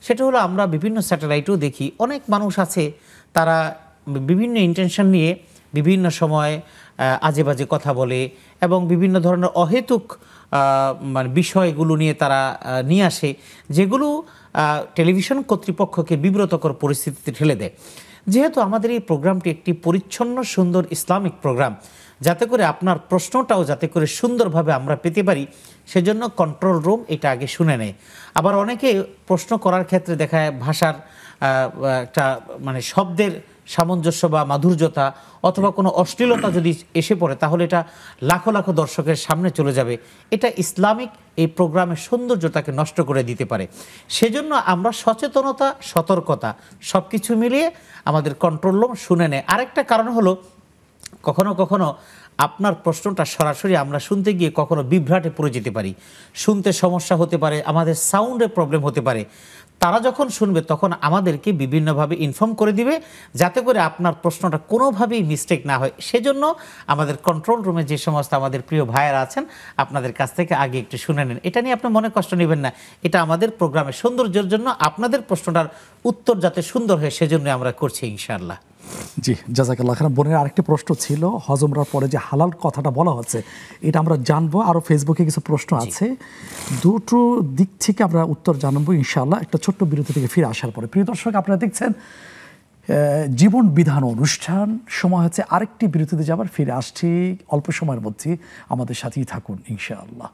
সেটা হলো আমরা বিভিন্ন স্যাটেলাইটও দেখি অনেক মানুষ আছে তারা বিভিন্ন ইন্টেনশন নিয়ে বিভিন্ন সময় আজে বাজে কথা বলে এবং বিভিন্ন ধরনের অহেতুক মানে বিষয়গুলো নিয়ে তারা নিয়ে আসে যেগুলো টেলিভিশন কর্তৃপক্ষকে বিব্রতকর পরিস্থিতিতে ঠেলে দেয় যেহেতু আমাদের এই প্রোগ্রামটি একটি পরিচ্ছন্ন সুন্দর ইসলামিক প্রোগ্রাম যাতে করে আপনার প্রশ্নটাও যাতে করে সুন্দরভাবে আমরা পেতে পারি সেজন্য কন্ট্রোল রুম এটা আগে শুনে নেয় আবার অনেকে প্রশ্ন করার ক্ষেত্রে দেখায় ভাষার একটা মানে শব্দের সামঞ্জস্য বা মাধুর্যতা অথবা কোনো অশ্লীলতা যদি এসে পড়ে তাহলে এটা লাখো লাখো দর্শকের সামনে চলে যাবে এটা ইসলামিক এই প্রোগ্রামের সৌন্দর্যতাকে নষ্ট করে দিতে পারে সেজন্য আমরা সচেতনতা সতর্কতা সব কিছু মিলিয়ে আমাদের কন্ট্রোল রুম শুনে নেয় আরেকটা কারণ হলো কখনো কখনো আপনার প্রশ্নটা সরাসরি আমরা শুনতে গিয়ে কখনো বিভ্রাটে পড়ে যেতে পারি শুনতে সমস্যা হতে পারে আমাদের সাউন্ডে প্রবলেম হতে পারে তারা যখন শুনবে তখন আমাদেরকে বিভিন্নভাবে ইনফর্ম করে দিবে যাতে করে আপনার প্রশ্নটা কোনোভাবেই মিস্টেক না হয় সেজন্য আমাদের কন্ট্রোল রুমে যে সমস্ত আমাদের প্রিয় ভাইয়েরা আছেন আপনাদের কাছ থেকে আগে একটু শুনে নেন এটা নিয়ে আপনি মনে কষ্ট নেবেন না এটা আমাদের প্রোগ্রামের সৌন্দর্যের জন্য আপনাদের প্রশ্নটার উত্তর যাতে সুন্দর হয় সেজন্য আমরা করছি ইনশাআল্লাহ জি জাজাকাল্লাহ খান বোনের আরেকটি প্রশ্ন ছিল হজমরার পরে যে হালাল কথাটা বলা হচ্ছে এটা আমরা জানবো আরও ফেসবুকে কিছু প্রশ্ন আছে দুটো দিক থেকে আমরা উত্তর জানবো ইনশাল্লাহ একটা ছোট্ট বিরতি থেকে ফিরে আসার পরে প্রিয় দর্শক আপনারা দেখছেন জীবন বিধান অনুষ্ঠান সময় হচ্ছে আরেকটি বিরতিতে যাবার ফিরে আসছি অল্প সময়ের মধ্যে আমাদের সাথেই থাকুন ইনশাআল্লাহ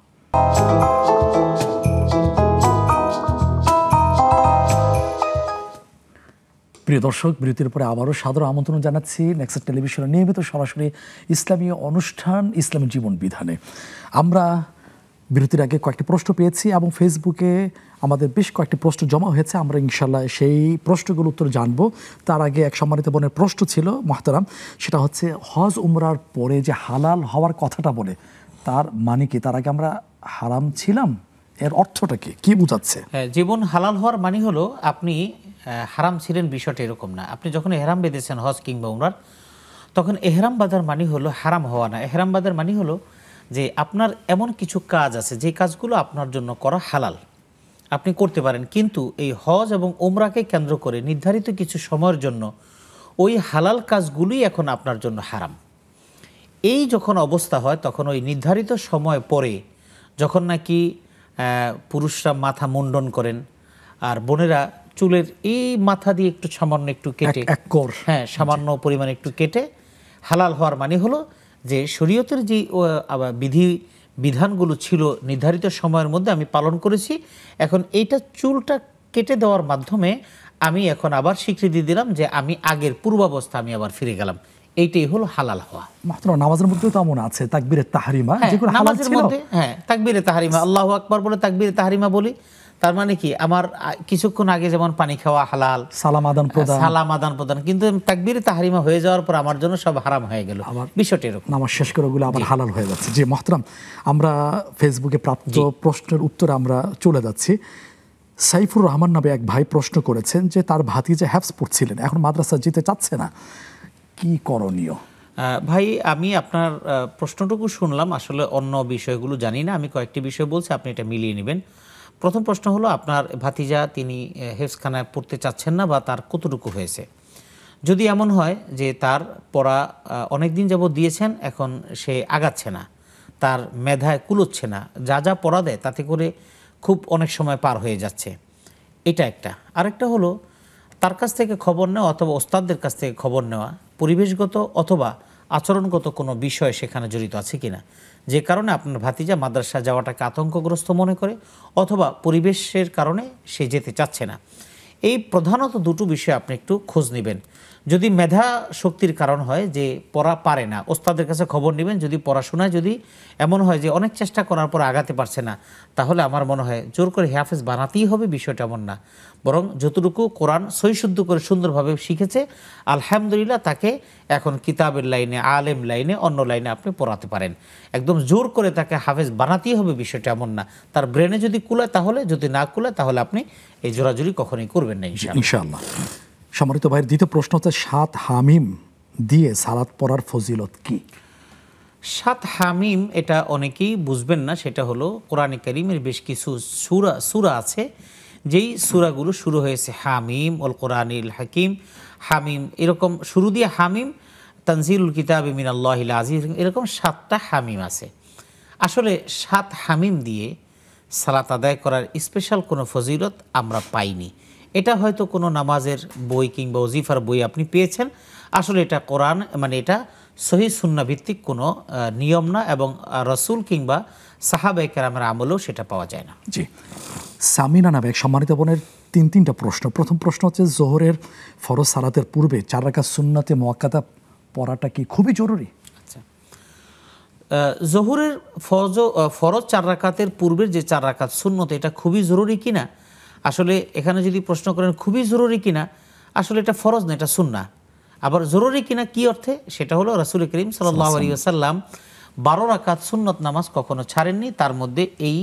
প্রিয় দর্শক বিরতির পরে আবারও সাদর আমন্ত্রণ জানাচ্ছি নেক্সট টেলিভিশনে নিয়মিত সরাসরি ইসলামী অনুষ্ঠান ইসলামী জীবন বিধানে আমরা বিরতির আগে কয়েকটি প্রশ্ন পেয়েছি এবং ফেসবুকে আমাদের বেশ কয়েকটি প্রশ্ন জমা হয়েছে আমরা ইনশাল্লাহ সেই প্রশ্নগুলো উত্তর জানবো তার আগে এক সম্মানিত বোনের প্রশ্ন ছিল মহাতারাম সেটা হচ্ছে হজ উমরার পরে যে হালাল হওয়ার কথাটা বলে তার মানে কি তার আগে আমরা হারাম ছিলাম এর অর্থটা কি কি বোঝাচ্ছে হ্যাঁ, জীবন হালাল হওয়ার মানে হলো আপনি হারাম ছিলেন বিষয়টা এরকম না আপনি যখন এহরাম বেঁধেছেন হজ কিংবা উমরার তখন এহরাম বাঁধার মানি হলো হারাম হওয়া না এহরাম বাঁধার মানি হলো যে আপনার এমন কিছু কাজ আছে যে কাজগুলো আপনার জন্য করা হালাল আপনি করতে পারেন কিন্তু এই হজ এবং ওমরাকে কেন্দ্র করে নির্ধারিত কিছু সময়ের জন্য ওই হালাল কাজগুলোই এখন আপনার জন্য হারাম এই যখন অবস্থা হয় তখন ওই নির্ধারিত সময় পরে যখন নাকি পুরুষরা মাথা মুন্ডন করেন আর বোনেরা চুলের এই মাথা দিয়ে একটু সামান্য একটু কেটে হ্যাঁ সামান্য পরিমাণে একটু কেটে হালাল হওয়ার মানে হলো যে শরীয়তের যে বিধি বিধানগুলো ছিল নির্ধারিত সময়ের মধ্যে আমি পালন করেছি এখন এইটা চুলটা কেটে দেওয়ার মাধ্যমে আমি এখন আবার স্বীকৃতি দিলাম যে আমি আগের পূর্বাবস্থা আমি আবার ফিরে গেলাম এইটাই হলো হালাল হওয়া মাত্র নামাজের মধ্যে তো এমন আছে তাকবীরে তাহারিমা হ্যাঁ, নামাজের মধ্যে হ্যাঁ তাকবিরে তাহারিমা আল্লাহ আকবর বলে তাকবিরে তাহারিমা বলি তার মানে কি আমার কিছুক্ষণ আগে যেমন পানি খাওয়া হালাল সালাম আদান প্রদান সালাম আদান প্রদান কিন্তু তাকবির তাহারিমা হয়ে যাওয়ার পর আমার জন্য সব হারাম হয়ে গেল আমার বিষয়টি এরকম আমার শেষ করে ওগুলো আবার হালাল হয়ে যাচ্ছে যে মহতরাম আমরা ফেসবুকে প্রাপ্ত প্রশ্নের উত্তরে আমরা চলে যাচ্ছি সাইফুর রহমান নামে এক ভাই প্রশ্ন করেছেন যে তার ভাতি যে হ্যাপস পড়ছিলেন এখন মাদ্রাসা যেতে চাচ্ছে না কি করণীয় ভাই আমি আপনার প্রশ্নটুকু শুনলাম আসলে অন্য বিষয়গুলো জানি না আমি কয়েকটি বিষয় বলছি আপনি এটা মিলিয়ে নেবেন প্রথম প্রশ্ন হলো আপনার ভাতিজা তিনি হেফসখানায় পড়তে চাচ্ছেন না বা তার কতটুকু হয়েছে যদি এমন হয় যে তার পড়া অনেক দিন যাবৎ দিয়েছেন এখন সে আগাচ্ছে না তার মেধায় কুলোচ্ছে না যা যা পড়া দেয় তাতে করে খুব অনেক সময় পার হয়ে যাচ্ছে এটা একটা আরেকটা হলো তার কাছ থেকে খবর নেওয়া অথবা ওস্তাদদের কাছ থেকে খবর নেওয়া পরিবেশগত অথবা আচরণগত কোনো বিষয় সেখানে জড়িত আছে কিনা যে কারণে আপনার ভাতিজা মাদ্রাসা যাওয়াটাকে আতঙ্কগ্রস্ত মনে করে অথবা পরিবেশের কারণে সে যেতে চাচ্ছে না এই প্রধানত দুটো বিষয় আপনি একটু খোঁজ নেবেন যদি মেধা শক্তির কারণ হয় যে পড়া পারে না ওস্তাদের কাছে খবর নেবেন যদি পড়াশোনায় যদি এমন হয় যে অনেক চেষ্টা করার পর আগাতে পারছে না তাহলে আমার মনে হয় জোর করে হেয়াফেজ বানাতেই হবে বিষয়টা এমন না বরং যতটুকু কোরআন সৈশুদ্ধ করে সুন্দরভাবে শিখেছে আলহামদুলিল্লাহ তাকে এখন কিতাবের লাইনে আলেম লাইনে অন্য লাইনে আপনি পড়াতে পারেন একদম জোর করে তাকে হাফেজ বানাতেই হবে বিষয়টা এমন না তার ব্রেনে যদি কুলায় তাহলে যদি না কুলায় তাহলে আপনি এই জোরাজুরি কখনোই করবেন না ইনশাল্লাহ সম্মানিত ভাইয়ের দ্বিতীয় প্রশ্ন হচ্ছে সাত হামিম দিয়ে সালাত পড়ার ফজিলত কি সাত হামিম এটা অনেকেই বুঝবেন না সেটা হলো কোরআনে করিমের বেশ কিছু সুরা সুরা আছে যেই সুরাগুলো শুরু হয়েছে হামিম অল কোরআনিল হাকিম হামিম এরকম শুরু দিয়ে হামিম তানজিরুল কিতাব মিনাল্লাহিল আজিজ এরকম সাতটা হামিম আছে আসলে সাত হামিম দিয়ে সালাত আদায় করার স্পেশাল কোনো ফজিলত আমরা পাইনি এটা হয়তো কোনো নামাজের বই কিংবা ওজিফার বই আপনি পেয়েছেন আসলে এটা কোরআন মানে এটা সহি ভিত্তিক কোনো নিয়ম না এবং রসুল কিংবা সাহাবাই কেরামের আমলেও সেটা পাওয়া যায় না জি সামিনা নামে এক সম্মানিত বোনের তিন তিনটা প্রশ্ন প্রথম প্রশ্ন হচ্ছে জোহরের ফরজ সালাতের পূর্বে চার রাখা সুন্নাতে মোয়াক্কাতা পড়াটা কি খুবই জরুরি আচ্ছা জোহরের ফরজ ফরজ চার রাখাতের পূর্বের যে চার রাখাত সুন্নত এটা খুবই জরুরি কিনা আসলে এখানে যদি প্রশ্ন করেন খুবই জরুরি কিনা আসলে এটা ফরজ না এটা শুননা আবার জরুরি কিনা কি অর্থে সেটা হলো রাসুল করিম সাল্লাম বারো রাকাত সুন্নত নামাজ কখনো ছাড়েননি তার মধ্যে এই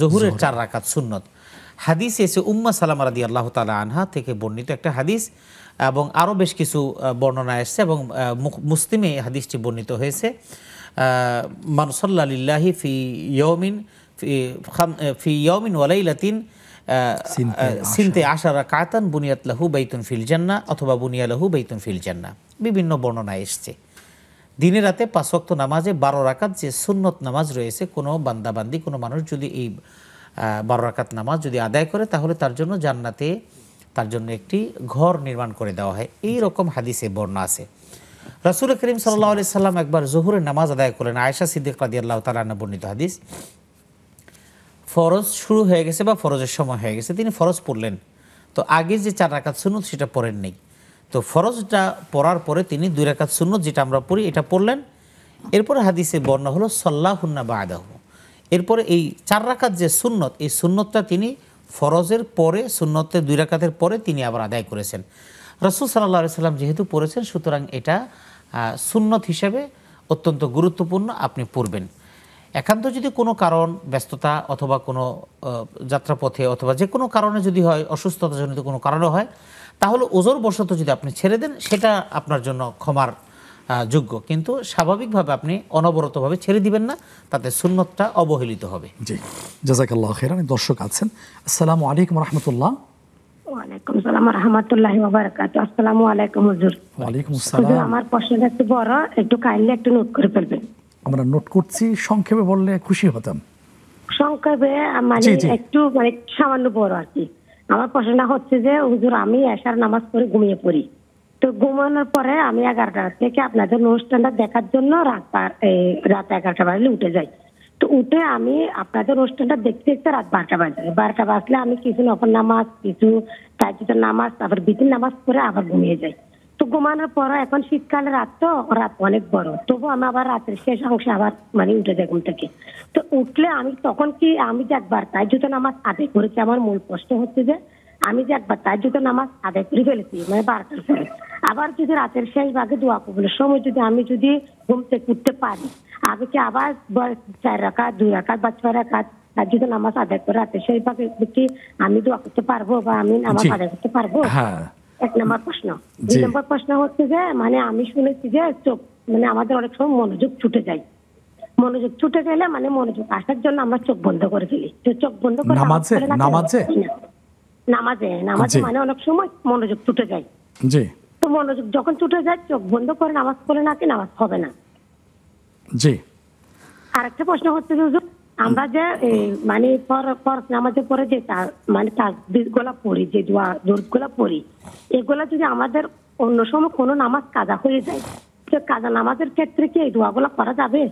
জহুরের চার রাকাত সুন্নত হাদিস এসে উম্মা সালাম রাদি আল্লাহ তালা আনহা থেকে বর্ণিত একটা হাদিস এবং আরও বেশ কিছু বর্ণনা এসছে এবং মুসলিমে হাদিসটি বর্ণিত হয়েছে মানসল্লা লিল্লাহি ফি ইয়মিন ফি ইয়মিন লাতিন সিনতে আশার কাতান বুনিয়াত লাহু বাইতুন ফিল জান্না অথবা বুনিয়া লাহু বাইতুন ফিল জান্না বিভিন্ন বর্ণনা এসছে দিনে রাতে পাঁচ নামাজে বারো রাকাত যে সুন্নত নামাজ রয়েছে কোনো বান্দাবান্দি কোনো মানুষ যদি এই বারো রাকাত নামাজ যদি আদায় করে তাহলে তার জন্য জান্নাতে তার জন্য একটি ঘর নির্মাণ করে দেওয়া হয় এই রকম হাদিসে বর্ণনা আছে রাসুল করিম সাল্লাহ আলি সাল্লাম একবার জহুরের নামাজ আদায় করলেন আয়সা সিদ্দিক কাদিয়াল্লাহ আল্লাহ তালা বর্ণিত হাদিস ফরজ শুরু হয়ে গেছে বা ফরজের সময় হয়ে গেছে তিনি ফরজ পড়লেন তো আগে যে চার রাকাত সুন্নত সেটা পড়েন নেই তো ফরজটা পড়ার পরে তিনি দুই রাকাত সুন্নত যেটা আমরা পড়ি এটা পড়লেন এরপরে হাদিসে বর্ণা হলো সল্লাহুন্না বা আদাহ এরপরে এই চার রাকাত যে সুন্নত এই সুন্নতটা তিনি ফরজের পরে সুন্নতে দুই রাকাতের পরে তিনি আবার আদায় করেছেন রসুল সাল্লা সাল্লাম যেহেতু পড়েছেন সুতরাং এটা সুন্নত হিসেবে অত্যন্ত গুরুত্বপূর্ণ আপনি পড়বেন একান্ত যদি কোনো কারণ ব্যস্ততা অথবা কোনো যাত্রাপথে অথবা যে কোনো কারণে যদি হয় জনিত কোনো কারণে হয় তাহলে ওজোর বশত যদি আপনি ছেড়ে দেন সেটা আপনার জন্য ক্ষমার যোগ্য কিন্তু স্বাভাবিকভাবে আপনি অনবরতভাবে ছেড়ে দিবেন না তাতে সুন্নতটা অবহেলিত হবে জি জাজাকাল্লাহ দর্শক আছেন আসসালামু আলাইকুম রহমতুল্লাহ আলাইকুম আমার প্রশ্নটা একটু বড় একটু কাইন্ডলি একটু নোট করে ফেলবেন আমরা নোট করছি সংক্ষেপে বললে খুশি হতাম সংক্ষেপে মানে একটু মানে সামান্য বড় আর কি আমার প্রশ্নটা হচ্ছে যে হুজুর আমি এসার নামাজ পড়ে ঘুমিয়ে পড়ি তো ঘুমানোর পরে আমি এগারোটা থেকে আপনাদের অনুষ্ঠানটা দেখার জন্য রাত রাত এগারোটা বাজলে উঠে যাই তো উঠে আমি আপনাদের অনুষ্ঠানটা দেখতে দেখতে রাত বারোটা বাজে বারোটা বাজলে আমি কিছু নকল নামাজ কিছু তাজিদের নামাজ তারপর বিদিন নামাজ পরে আবার ঘুমিয়ে যাই তো ঘুমানোর পর এখন শীতকালে রাত তো রাত অনেক বড় তবু আমি আবার রাতের শেষ অংশে আবার মানে উঠে যাই ঘুম থেকে তো উঠলে আমি তখন কি আমি যে একবার তাই জুতো নামাজ আদে করেছি আমার মূল প্রশ্ন হচ্ছে যে আমি যে একবার তাই জুতো নামাজ আদে করে ফেলেছি মানে বারটার পরে আবার যদি রাতের শেষ ভাগে দোয়া কবুলের সময় যদি আমি যদি ঘুম থেকে উঠতে পারি আমি কি আবার চার রাখা দুই রাখা বা ছয় রাখা আর যদি নামাজ আদায় করে রাতের শেষ ভাগে কি আমি দোয়া করতে পারবো বা আমি নামাজ আদায় করতে পারবো হ্যাঁ এক নম্বর প্রশ্ন দুই নম্বর প্রশ্ন হচ্ছে যে মানে আমি শুনেছি যে চোখ মানে আমাদের অনেক সময় মনোযোগ ছুটে যায় মনোযোগ ছুটে গেলে মানে মনোযোগ আসার জন্য আমরা চোখ বন্ধ করে ফেলি চোখ বন্ধ করে নামাজে নামাজে নামাজে নামাজে মানে অনেক সময় মনোযোগ ছুটে যায় জি তো মনোযোগ যখন ছুটে যায় চোখ বন্ধ করে নামাজ পড়ে নাকি নামাজ হবে না জি আরেকটা প্রশ্ন হচ্ছে যে আমরা যে মানে পর পর পরে যে মানে গোলা পড়ি যে দোয়া পড়ি এগুলা যদি আমাদের অন্য সময় কোনো নামাজ কাজা হয়ে যায় কাজা নামাজের ক্ষেত্রে কি এই দোয়াগুলা করা যাবে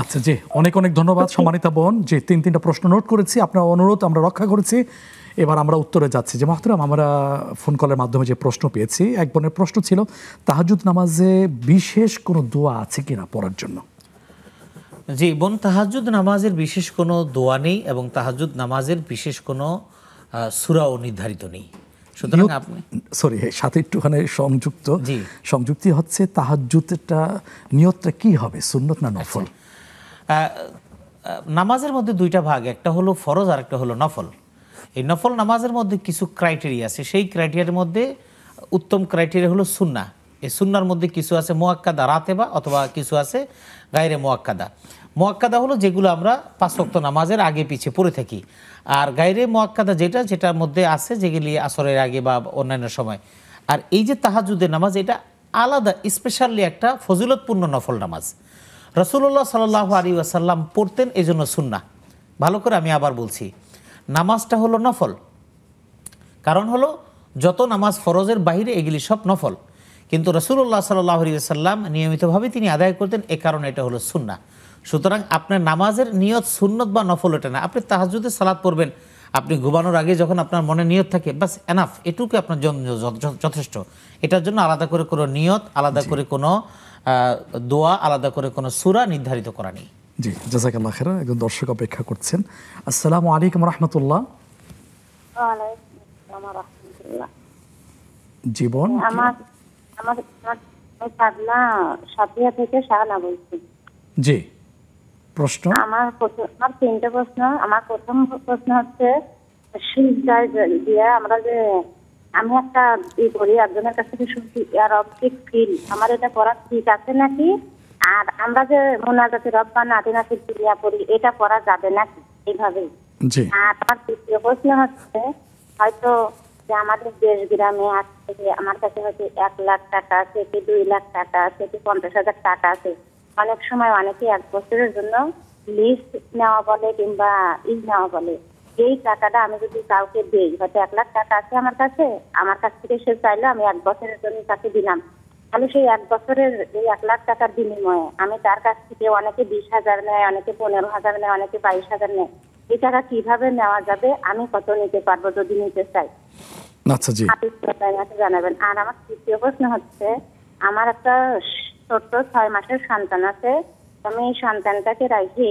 আচ্ছা জি অনেক অনেক ধন্যবাদ সম্মানিতা বোন যে তিন তিনটা প্রশ্ন নোট করেছি আপনার অনুরোধ আমরা রক্ষা করেছি এবার আমরা উত্তরে যাচ্ছি যে মাহতারাম আমরা ফোন কলের মাধ্যমে যে প্রশ্ন পেয়েছি এক বোনের প্রশ্ন ছিল তাহাজুদ নামাজে বিশেষ কোনো দোয়া আছে কিনা পড়ার জন্য জি বোন তাহাজুদ নামাজের বিশেষ কোনো দোয়া নেই এবং তাহাজুদ নামাজের বিশেষ কোনো সুরাও নির্ধারিত নেই সুতরাং আপনি সরি সাথে একটুখানি সংযুক্ত সংযুক্তি হচ্ছে তাহাজুদটা নিয়তটা কি হবে সুন্নত না নফল আচ্ছা। নামাজের মধ্যে দুইটা ভাগ একটা হলো ফরজ আর একটা হলো নফল এই নফল নামাজের মধ্যে কিছু ক্রাইটেরিয়া আছে সেই ক্রাইটেরিয়ার মধ্যে উত্তম ক্রাইটেরিয়া হলো সুন্না এই সুন্নার মধ্যে কিছু আছে মোয়াক্কাদা রাতেবা অথবা কিছু আছে গায়রে মোয়াক্কাদা মোয়াক্কাদা হলো যেগুলো আমরা পাঁচ রক্ত নামাজের আগে পিছিয়ে পড়ে থাকি আর গাইরে মোয়াক্কাদা যেটা যেটার মধ্যে আছে যেগুলি আসরের আগে বা অন্যান্য সময় আর এই যে তাহাজুদের নামাজ এটা আলাদা স্পেশালি একটা ফজিলতপূর্ণ নফল নামাজ রসুল্লাহ সাল্লাহ আলী আসাল্লাম পড়তেন এই জন্য সুন্না ভালো করে আমি আবার বলছি নামাজটা হলো নফল কারণ হলো যত নামাজ ফরজের বাহিরে এগুলি সব নফল কিন্তু রসুল্লাহ সাল্লাহ আলী সাল্লাম নিয়মিতভাবে তিনি আদায় করতেন এ কারণে এটা হলো সুন্না সুতরাং আপনার নামাজের নিয়ত সুন্নত বা নফল ওঠে না আপনি তাহাজুদে সালাদ পড়বেন আপনি ঘুমানোর আগে যখন আপনার মনে নিয়ত থাকে বাস এনাফ এটুকু আপনার যথেষ্ট এটার জন্য আলাদা করে কোনো নিয়ত আলাদা করে কোনো দোয়া আলাদা করে কোনো সুরা নির্ধারিত করা নেই জি জাজাকাল্লাহ খেরা একজন দর্শক অপেক্ষা করছেন আসসালামু আলাইকুম রহমতুল্লাহ জীবন আমার আমার সাথিয়া থেকে বলছি জি প্রশ্ন আমার আমার তিনটে প্রশ্ন আমার প্রথম প্রশ্ন হচ্ছে সুবিধার দিয়ে আমরা যে আমি একটা ই করি একজনের কাছ থেকে শুনছি এয়ার অপটিক ফিল আমার এটা পড়া ঠিক আছে নাকি আর আমরা যে মোনাজাতে রব্বানা আদিনা ফিলিয়া করি এটা পড়া যাবে নাকি এইভাবে আর আমার দ্বিতীয় প্রশ্ন হচ্ছে হয়তো যে আমাদের দেশ গ্রামে আজ থেকে আমার কাছে হয়তো এক লাখ টাকা আছে কি দুই লাখ টাকা আছে কি পঞ্চাশ হাজার টাকা আছে অনেক সময় অনেকে এক বছরের জন্য লিজ নেওয়া বলে কিংবা ইজ নেওয়া বলে এই টাকাটা আমি যদি কাউকে দিই হয়তো এক লাখ টাকা আছে আমার কাছে আমার কাছ থেকে সে চাইলো আমি এক বছরের জন্য তাকে দিলাম তাহলে সেই এক বছরের এই এক লাখ টাকার বিনিময়ে আমি তার কাছ থেকে অনেকে বিশ হাজার নেয় অনেকে পনেরো হাজার নেয় অনেকে বাইশ হাজার নেয় এই টাকা কিভাবে নেওয়া যাবে আমি কত নিতে পারবো যদি নিতে চাই আচ্ছা জি জানাবেন আর আমার তৃতীয় প্রশ্ন হচ্ছে আমার একটা ছোট্ট ছয় মাসের সন্তান আছে আমি এই সন্তানটাকে রাখি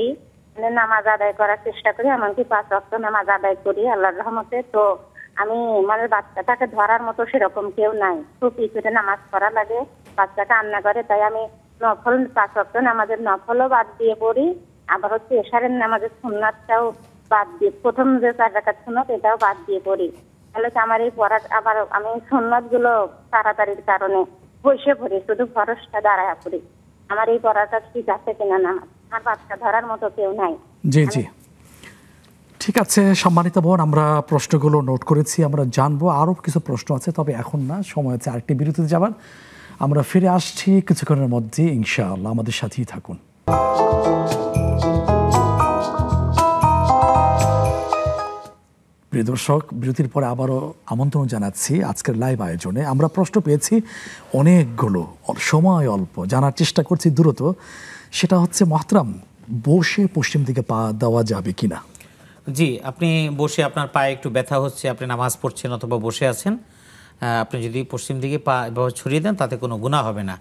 মানে নামাজ আদায় করার চেষ্টা করি এমনকি পাঁচ রক্ত নামাজ আদায় করি আল্লাহ রহমতে তো আমি মানে বাচ্চাটাকে ধরার মতো সেরকম কেউ নাই খুব পিছুতে নামাজ পড়া লাগে বাচ্চাটা আন্না করে তাই আমি নফল পাঁচ রক্ত নামাজের নফলও বাদ দিয়ে পড়ি আবার হচ্ছে এসারের নামাজের সুন্নাতটাও বাদ দিয়ে প্রথম যে চার রাখার সুন্নত এটাও বাদ দিয়ে পড়ি তাহলে আমার এই পড়া আবার আমি গুলো তাড়াতাড়ির কারণে বসে পড়ে শুধু খরচটা দাঁড়ায় পড়ে আমার এই পড়াটা ঠিক আছে কিনা না আর বাচ্চা ধরার মতো কেউ নাই জি জি ঠিক আছে সম্মানিত বোন আমরা প্রশ্নগুলো নোট করেছি আমরা জানবো আরও কিছু প্রশ্ন আছে তবে এখন না সময় আছে আরেকটি বিরতিতে যাবার আমরা ফিরে আসছি কিছুক্ষণের মধ্যে ইনশাআল্লাহ আমাদের সাথেই থাকুন প্রিয় দর্শক বিরতির পরে আবারও আমন্ত্রণ জানাচ্ছি আজকের লাইভ আয়োজনে আমরা প্রশ্ন পেয়েছি অনেকগুলো সময় অল্প জানার চেষ্টা করছি দ্রুত সেটা হচ্ছে মহাতরাম বসে পশ্চিম দিকে পা দেওয়া যাবে কিনা জি আপনি বসে আপনার পায়ে একটু ব্যথা হচ্ছে আপনি নামাজ পড়ছেন অথবা বসে আছেন আপনি যদি পশ্চিম দিকে পা এভাবে ছড়িয়ে দেন তাতে কোনো গুণা হবে না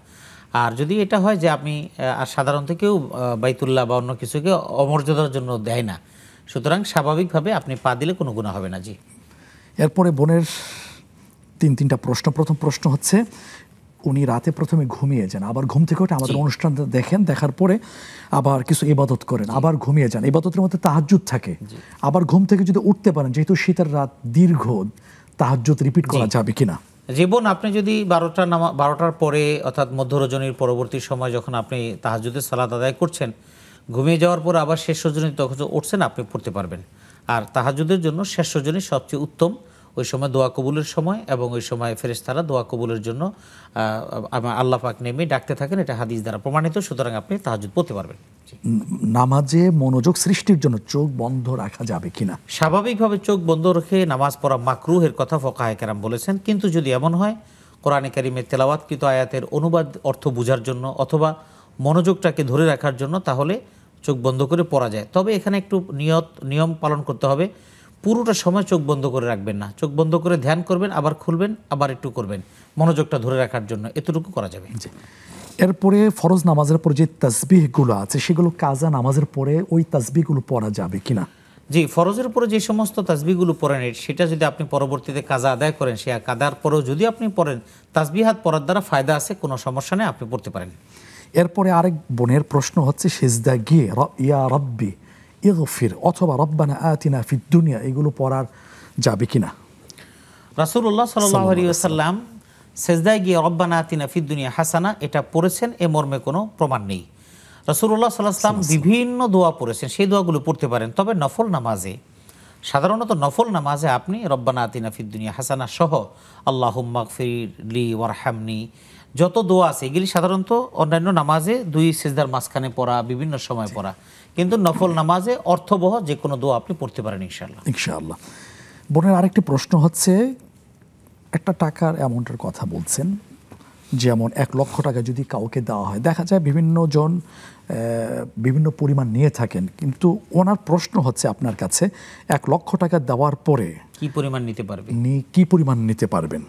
আর যদি এটা হয় যে আপনি আর সাধারণত কেউ বাইতুল্লাহ বা অন্য কিছুকে অমর্যাদার জন্য দেয় না সুতরাং স্বাভাবিকভাবে আপনি পা দিলে কোনো গুণা হবে না জি এরপরে বোনের তিন তিনটা প্রশ্ন প্রথম প্রশ্ন হচ্ছে উনি রাতে প্রথমে ঘুমিয়ে যান আবার ঘুম থেকে ওঠে আমাদের অনুষ্ঠান দেখেন দেখার পরে আবার কিছু ইবাদত করেন আবার ঘুমিয়ে যান ইবাদতের মধ্যে তাহাজুদ থাকে আবার ঘুম থেকে যদি উঠতে পারেন যেহেতু শীতের রাত দীর্ঘ তাহাজুদ রিপিট করা যাবে কিনা জীবন আপনি যদি বারোটা নামা বারোটার পরে অর্থাৎ মধ্যরজনীর পরবর্তী সময় যখন আপনি তাহাজুদের সালাদ আদায় করছেন ঘুমিয়ে যাওয়ার পর আবার শেষ সজনী তখন উঠছেন আপনি পড়তে পারবেন আর তাহাজুদের জন্য শেষ সজনী সবচেয়ে উত্তম ওই সময় দোয়া কবুলের সময় এবং ওই সময় ফেরেস্তারা দোয়া কবুলের জন্য আল্লাহ পাক নেমে ডাকতে থাকেন এটা হাদিস দ্বারা প্রমাণিত সুতরাং আপনি তাহাজুদ পড়তে পারবেন নামাজে মনোযোগ সৃষ্টির জন্য চোখ বন্ধ রাখা যাবে কিনা স্বাভাবিকভাবে চোখ বন্ধ রেখে নামাজ পড়া মাকরুহের কথা ফকাহে কেরাম বলেছেন কিন্তু যদি এমন হয় কোরআনে কারিমের তেলাওয়াতকৃত আয়াতের অনুবাদ অর্থ বোঝার জন্য অথবা মনোযোগটাকে ধরে রাখার জন্য তাহলে চোখ বন্ধ করে পড়া যায় তবে এখানে একটু নিয়ত নিয়ম পালন করতে হবে পুরোটা সময় চোখ বন্ধ করে রাখবেন না চোখ বন্ধ করে ধ্যান করবেন আবার খুলবেন আবার একটু করবেন মনোযোগটা ধরে রাখার জন্য এতটুকু করা যাবে এরপরে ফরজ নামাজের পরে যে তসবিহগুলো আছে সেগুলো কাজা নামাজের পরে ওই তসবিগুলো পড়া যাবে কিনা জি ফরজের পরে যে সমস্ত তাসবিগুলো পড়েন সেটা যদি আপনি পরবর্তীতে কাজা আদায় করেন সে কাদার পরেও যদি আপনি পড়েন তাসবিহাত পড়ার দ্বারা ফায়দা আছে কোনো সমস্যা নেই আপনি পড়তে পারেন এরপরে আরেক বোনের প্রশ্ন হচ্ছে সেজদা গিয়ে ইয়া রব্বি ইগফির অথবা রব্বানা আতিনা ফিদ দুনিয়া এগুলো পড়ার যাবে কি না রাসুল্লাহ সাল্লাম সেজদায় গিয়ে রব্বানা আতিনা ফিদ দুনিয়া হাসানা এটা পড়েছেন এ মর্মে কোনো প্রমাণ নেই রসুল্লাহ সাল্লাহাম বিভিন্ন দোয়া পড়েছেন সেই দোয়াগুলো পড়তে পারেন তবে নফল নামাজে সাধারণত নফল নামাজে আপনি রব্বানা আতিনা দুনিয়া হাসানা সহ আল্লাহ ওয়ার ওয়ারহামনি যত দোয়া আছে এগুলি সাধারণত অন্যান্য নামাজে দুই সেজদার মাঝখানে পড়া বিভিন্ন সময় পড়া কিন্তু নফল নামাজে অর্থবহ যে কোনো দোয়া আপনি পড়তে পারেন ইনশাল্লাহ ইনশাআল্লাহ বোনের আরেকটি প্রশ্ন হচ্ছে একটা টাকার অ্যামাউন্টের কথা বলছেন যেমন এক লক্ষ টাকা যদি কাউকে দেওয়া হয় দেখা যায় বিভিন্ন জন বিভিন্ন পরিমাণ নিয়ে থাকেন কিন্তু ওনার প্রশ্ন হচ্ছে আপনার কাছে এক লক্ষ টাকা দেওয়ার পরে কি পরিমাণ নিতে পারবেন কি পরিমাণ নিতে পারবেন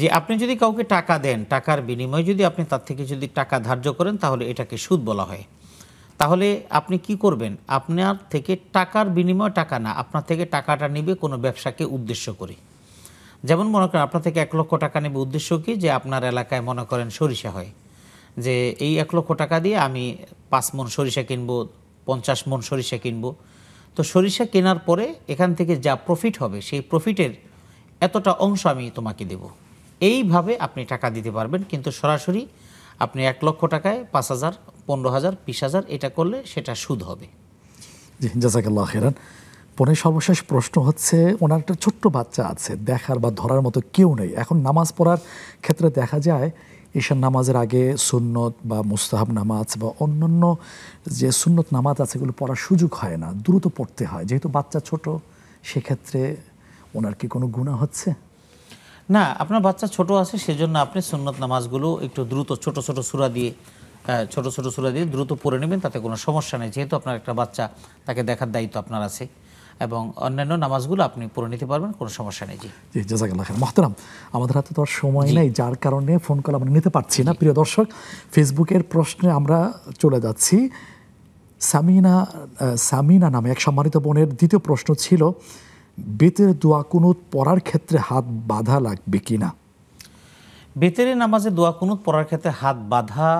যে আপনি যদি কাউকে টাকা দেন টাকার বিনিময়ে যদি আপনি তার থেকে যদি টাকা ধার্য করেন তাহলে এটাকে সুদ বলা হয় তাহলে আপনি কি করবেন আপনার থেকে টাকার বিনিময়ে টাকা না আপনার থেকে টাকাটা নেবে কোনো ব্যবসাকে উদ্দেশ্য করে যেমন মনে করেন আপনার থেকে এক লক্ষ টাকা নেবে উদ্দেশ্য কি যে আপনার এলাকায় মনে করেন সরিষা হয় যে এই এক লক্ষ টাকা দিয়ে আমি পাঁচ মন সরিষা কিনব পঞ্চাশ মন সরিষা কিনব তো সরিষা কেনার পরে এখান থেকে যা প্রফিট হবে সেই প্রফিটের এতটা অংশ আমি তোমাকে দেবো এইভাবে আপনি টাকা দিতে পারবেন কিন্তু সরাসরি আপনি এক লক্ষ টাকায় পাঁচ হাজার পনেরো হাজার বিশ হাজার এটা করলে সেটা সুদ হবে জি পরে সর্বশেষ প্রশ্ন হচ্ছে ওনার একটা ছোট্ট বাচ্চা আছে দেখার বা ধরার মতো কেউ নেই এখন নামাজ পড়ার ক্ষেত্রে দেখা যায় ঈশান নামাজের আগে সুন্নত বা মুস্তাহাব নামাজ বা অন্যান্য যে সুন্নত নামাজ আছে এগুলো পড়ার সুযোগ হয় না দ্রুত পড়তে হয় যেহেতু বাচ্চা ছোট সেক্ষেত্রে ওনার কি কোনো গুণা হচ্ছে না আপনার বাচ্চা ছোট আছে সেজন্য আপনি সুন্নত নামাজগুলো একটু দ্রুত ছোট ছোট সুরা দিয়ে ছোট ছোট সুরা দিয়ে দ্রুত পড়ে নেবেন তাতে কোনো সমস্যা নেই যেহেতু আপনার একটা বাচ্চা তাকে দেখার দায়িত্ব আপনার আছে এবং অন্যান্য নামাজগুলো আপনি পড়ে নিতে পারবেন কোনো সমস্যা নেই জি জাজাকাল্লাহ খান আমাদের হাতে তো আর সময় নেই যার কারণে ফোন কল আমরা নিতে পারছি না প্রিয় দর্শক ফেসবুকের প্রশ্নে আমরা চলে যাচ্ছি সামিনা সামিনা নামে এক সম্মানিত বোনের দ্বিতীয় প্রশ্ন ছিল বেতের দোয়া কুনুত পড়ার ক্ষেত্রে হাত বাধা লাগবে কি না বেতের নামাজে দোয়া কুনুত পড়ার ক্ষেত্রে হাত বাধা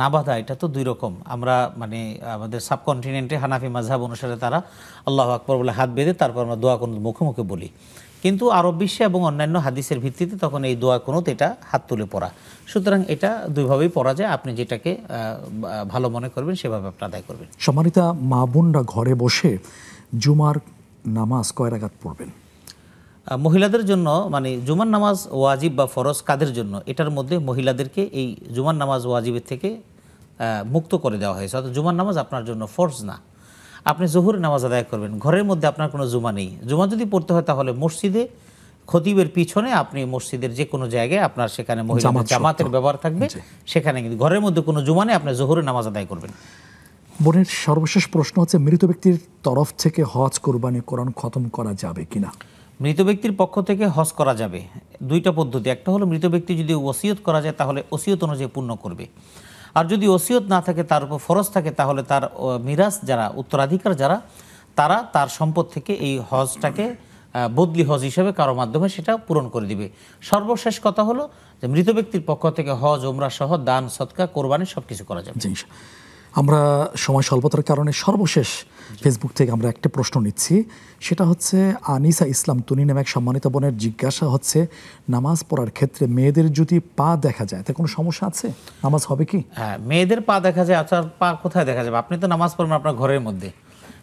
না বাধা এটা তো দুই রকম আমরা মানে আমাদের সাবকন্টিনেন্টে হানাফি মাঝহাব অনুসারে তারা আল্লাহ আকবর বলে হাত বেঁধে তারপর আমরা দোয়া কুনুত মুখে মুখে বলি কিন্তু আরব বিশ্বে এবং অন্যান্য হাদিসের ভিত্তিতে তখন এই দোয়া কোনো এটা হাত তুলে পড়া সুতরাং এটা দুইভাবেই পড়া যায় আপনি যেটাকে ভালো মনে করবেন সেভাবে আপনি আদায় করবেন সমানিতা মা বোনরা ঘরে বসে জুমার নামাজ কয় পড়বেন মহিলাদের জন্য মানে জুমার নামাজ ওয়াজিব বা ফরজ কাদের জন্য এটার মধ্যে মহিলাদেরকে এই জুমার নামাজ ওয়াজিবের থেকে মুক্ত করে দেওয়া হয়েছে অর্থাৎ জুমার নামাজ আপনার জন্য ফরজ না আপনি জহুর নামাজ আদায় করবেন ঘরের মধ্যে আপনার কোনো জুমা নেই জুমা যদি পড়তে হয় তাহলে মসজিদে খতিবের পিছনে আপনি মসজিদের যে কোনো জায়গায় আপনার সেখানে মহিলা জামাতের ব্যবহার থাকবে সেখানে কিন্তু ঘরের মধ্যে কোনো নেই আপনি জহুরের নামাজ আদায় করবেন বোনের সর্বশেষ প্রশ্ন হচ্ছে মৃত ব্যক্তির তরফ থেকে হজ কোরবানি কোরআন খতম করা যাবে কিনা মৃত ব্যক্তির পক্ষ থেকে হজ করা যাবে দুইটা পদ্ধতি একটা হলো মৃত ব্যক্তি যদি ওসিয়ত করা যায় তাহলে ওসিয়ত অনুযায়ী পূর্ণ করবে আর যদি ওসিয়ত না থাকে তার উপর ফরজ থাকে তাহলে তার মিরাজ যারা উত্তরাধিকার যারা তারা তার সম্পদ থেকে এই হজটাকে বদলি হজ হিসেবে কারো মাধ্যমে সেটা পূরণ করে দিবে সর্বশেষ কথা হলো যে মৃত ব্যক্তির পক্ষ থেকে হজ ওমরা সহ দান সৎকা কোরবানি সব কিছু করা যাবে আমরা সময় স্বল্পতার কারণে সর্বশেষ ফেসবুক থেকে আমরা একটা প্রশ্ন নিচ্ছি সেটা হচ্ছে আনিসা ইসলাম তুনি নামে এক সম্মানিত বোনের জিজ্ঞাসা হচ্ছে নামাজ পড়ার ক্ষেত্রে মেয়েদের যদি পা দেখা যায় তা কোনো সমস্যা আছে নামাজ হবে কি হ্যাঁ মেয়েদের পা দেখা যায় আচ্ছা পা কোথায় দেখা যাবে আপনি তো নামাজ পড়বেন আপনার ঘরের মধ্যে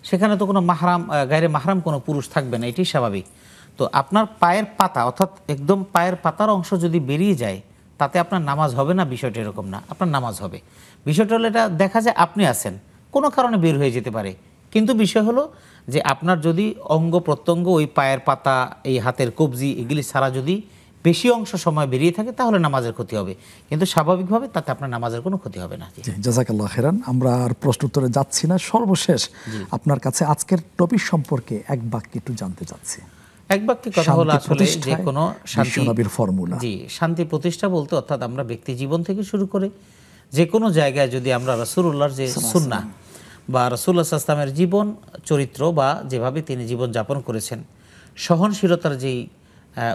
সেখানে তো কোনো মাহরাম গায়ে মাহরাম কোনো পুরুষ থাকবে না এটি স্বাভাবিক তো আপনার পায়ের পাতা অর্থাৎ একদম পায়ের পাতার অংশ যদি বেরিয়ে যায় তাতে আপনার নামাজ হবে না বিষয়টা এরকম না আপনার নামাজ হবে বিষয়টা হলো এটা দেখা যায় আপনি আছেন কোনো কারণে বের হয়ে যেতে পারে কিন্তু বিষয় হলো যে আপনার যদি অঙ্গ প্রত্যঙ্গ ওই পায়ের পাতা এই হাতের কবজি এগুলি ছাড়া যদি বেশি অংশ সময় বেরিয়ে থাকে তাহলে নামাজের ক্ষতি হবে কিন্তু স্বাভাবিকভাবে তাতে আপনার নামাজের কোনো ক্ষতি হবে না জাজাকাল্লাহ হেরান আমরা আর প্রশ্ন উত্তরে যাচ্ছি না সর্বশেষ আপনার কাছে আজকের টপিক সম্পর্কে এক বাক্য একটু জানতে চাচ্ছি এক কথা হলো আসলে যে কোনো ফর্মুলা জি শান্তি প্রতিষ্ঠা বলতে অর্থাৎ আমরা ব্যক্তি জীবন থেকে শুরু করে যে কোনো জায়গায় যদি আমরা রাসূলুল্লাহর যে সুন্না বা রাসূলুল্লাহ আসলামের জীবন চরিত্র বা যেভাবে তিনি জীবন যাপন করেছেন সহনশীলতার যেই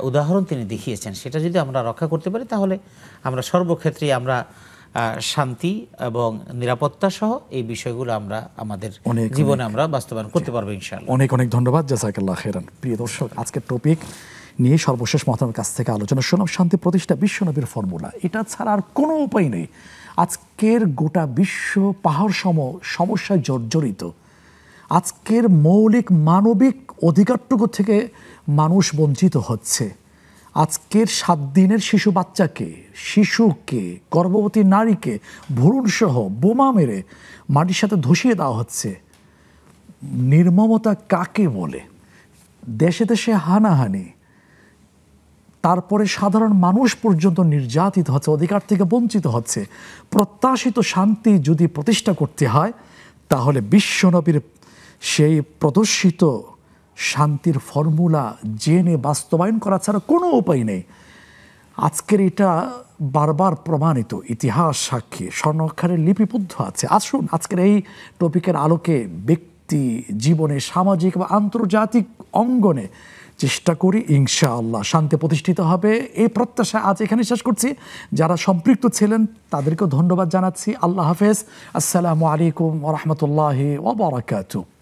উদাহরণ তিনি দেখিয়েছেন সেটা যদি আমরা রক্ষা করতে পারি তাহলে আমরা সর্বক্ষেত্রেই আমরা শান্তি এবং নিরাপত্তা সহ এই বিষয়গুলো আমরা আমাদের জীবনে আমরা বাস্তবায়ন করতে পারবো ইনশাআল্লাহ অনেক অনেক ধন্যবাদ জাজাকাল্লাহ খেরান প্রিয় দর্শক আজকের টপিক নিয়ে সর্বশেষ মহাত্মার কাছ থেকে আলোচনা শুনলাম শান্তি প্রতিষ্ঠা বিশ্বনবীর ফর্মুলা এটা ছাড়া আর কোনো উপায় নেই আজকের গোটা বিশ্ব পাহাড় সম সমস্যায় জর্জরিত আজকের মৌলিক মানবিক অধিকারটুকু থেকে মানুষ বঞ্চিত হচ্ছে আজকের সাত দিনের শিশু বাচ্চাকে শিশুকে গর্ভবতী নারীকে সহ বোমা মেরে মাটির সাথে ধসিয়ে দেওয়া হচ্ছে নির্মমতা কাকে বলে দেশে দেশে হানাহানি তারপরে সাধারণ মানুষ পর্যন্ত নির্যাতিত হচ্ছে অধিকার থেকে বঞ্চিত হচ্ছে প্রত্যাশিত শান্তি যদি প্রতিষ্ঠা করতে হয় তাহলে বিশ্বনবীর সেই প্রদর্শিত শান্তির ফর্মুলা জেনে বাস্তবায়ন করা ছাড়া কোনো উপায় নেই আজকের এটা বারবার প্রমাণিত ইতিহাস সাক্ষী স্বর্ণক্ষারে লিপিবদ্ধ আছে আসুন আজকের এই টপিকের আলোকে ব্যক্তি জীবনে সামাজিক বা আন্তর্জাতিক অঙ্গনে চেষ্টা করি ইনশা আল্লাহ শান্তি প্রতিষ্ঠিত হবে এই প্রত্যাশা আজ এখানে শেষ করছি যারা সম্পৃক্ত ছিলেন তাদেরকেও ধন্যবাদ জানাচ্ছি আল্লাহ হাফেজ আসসালামু আলাইকুম রহমতুল্লাহ ওবরাকাতু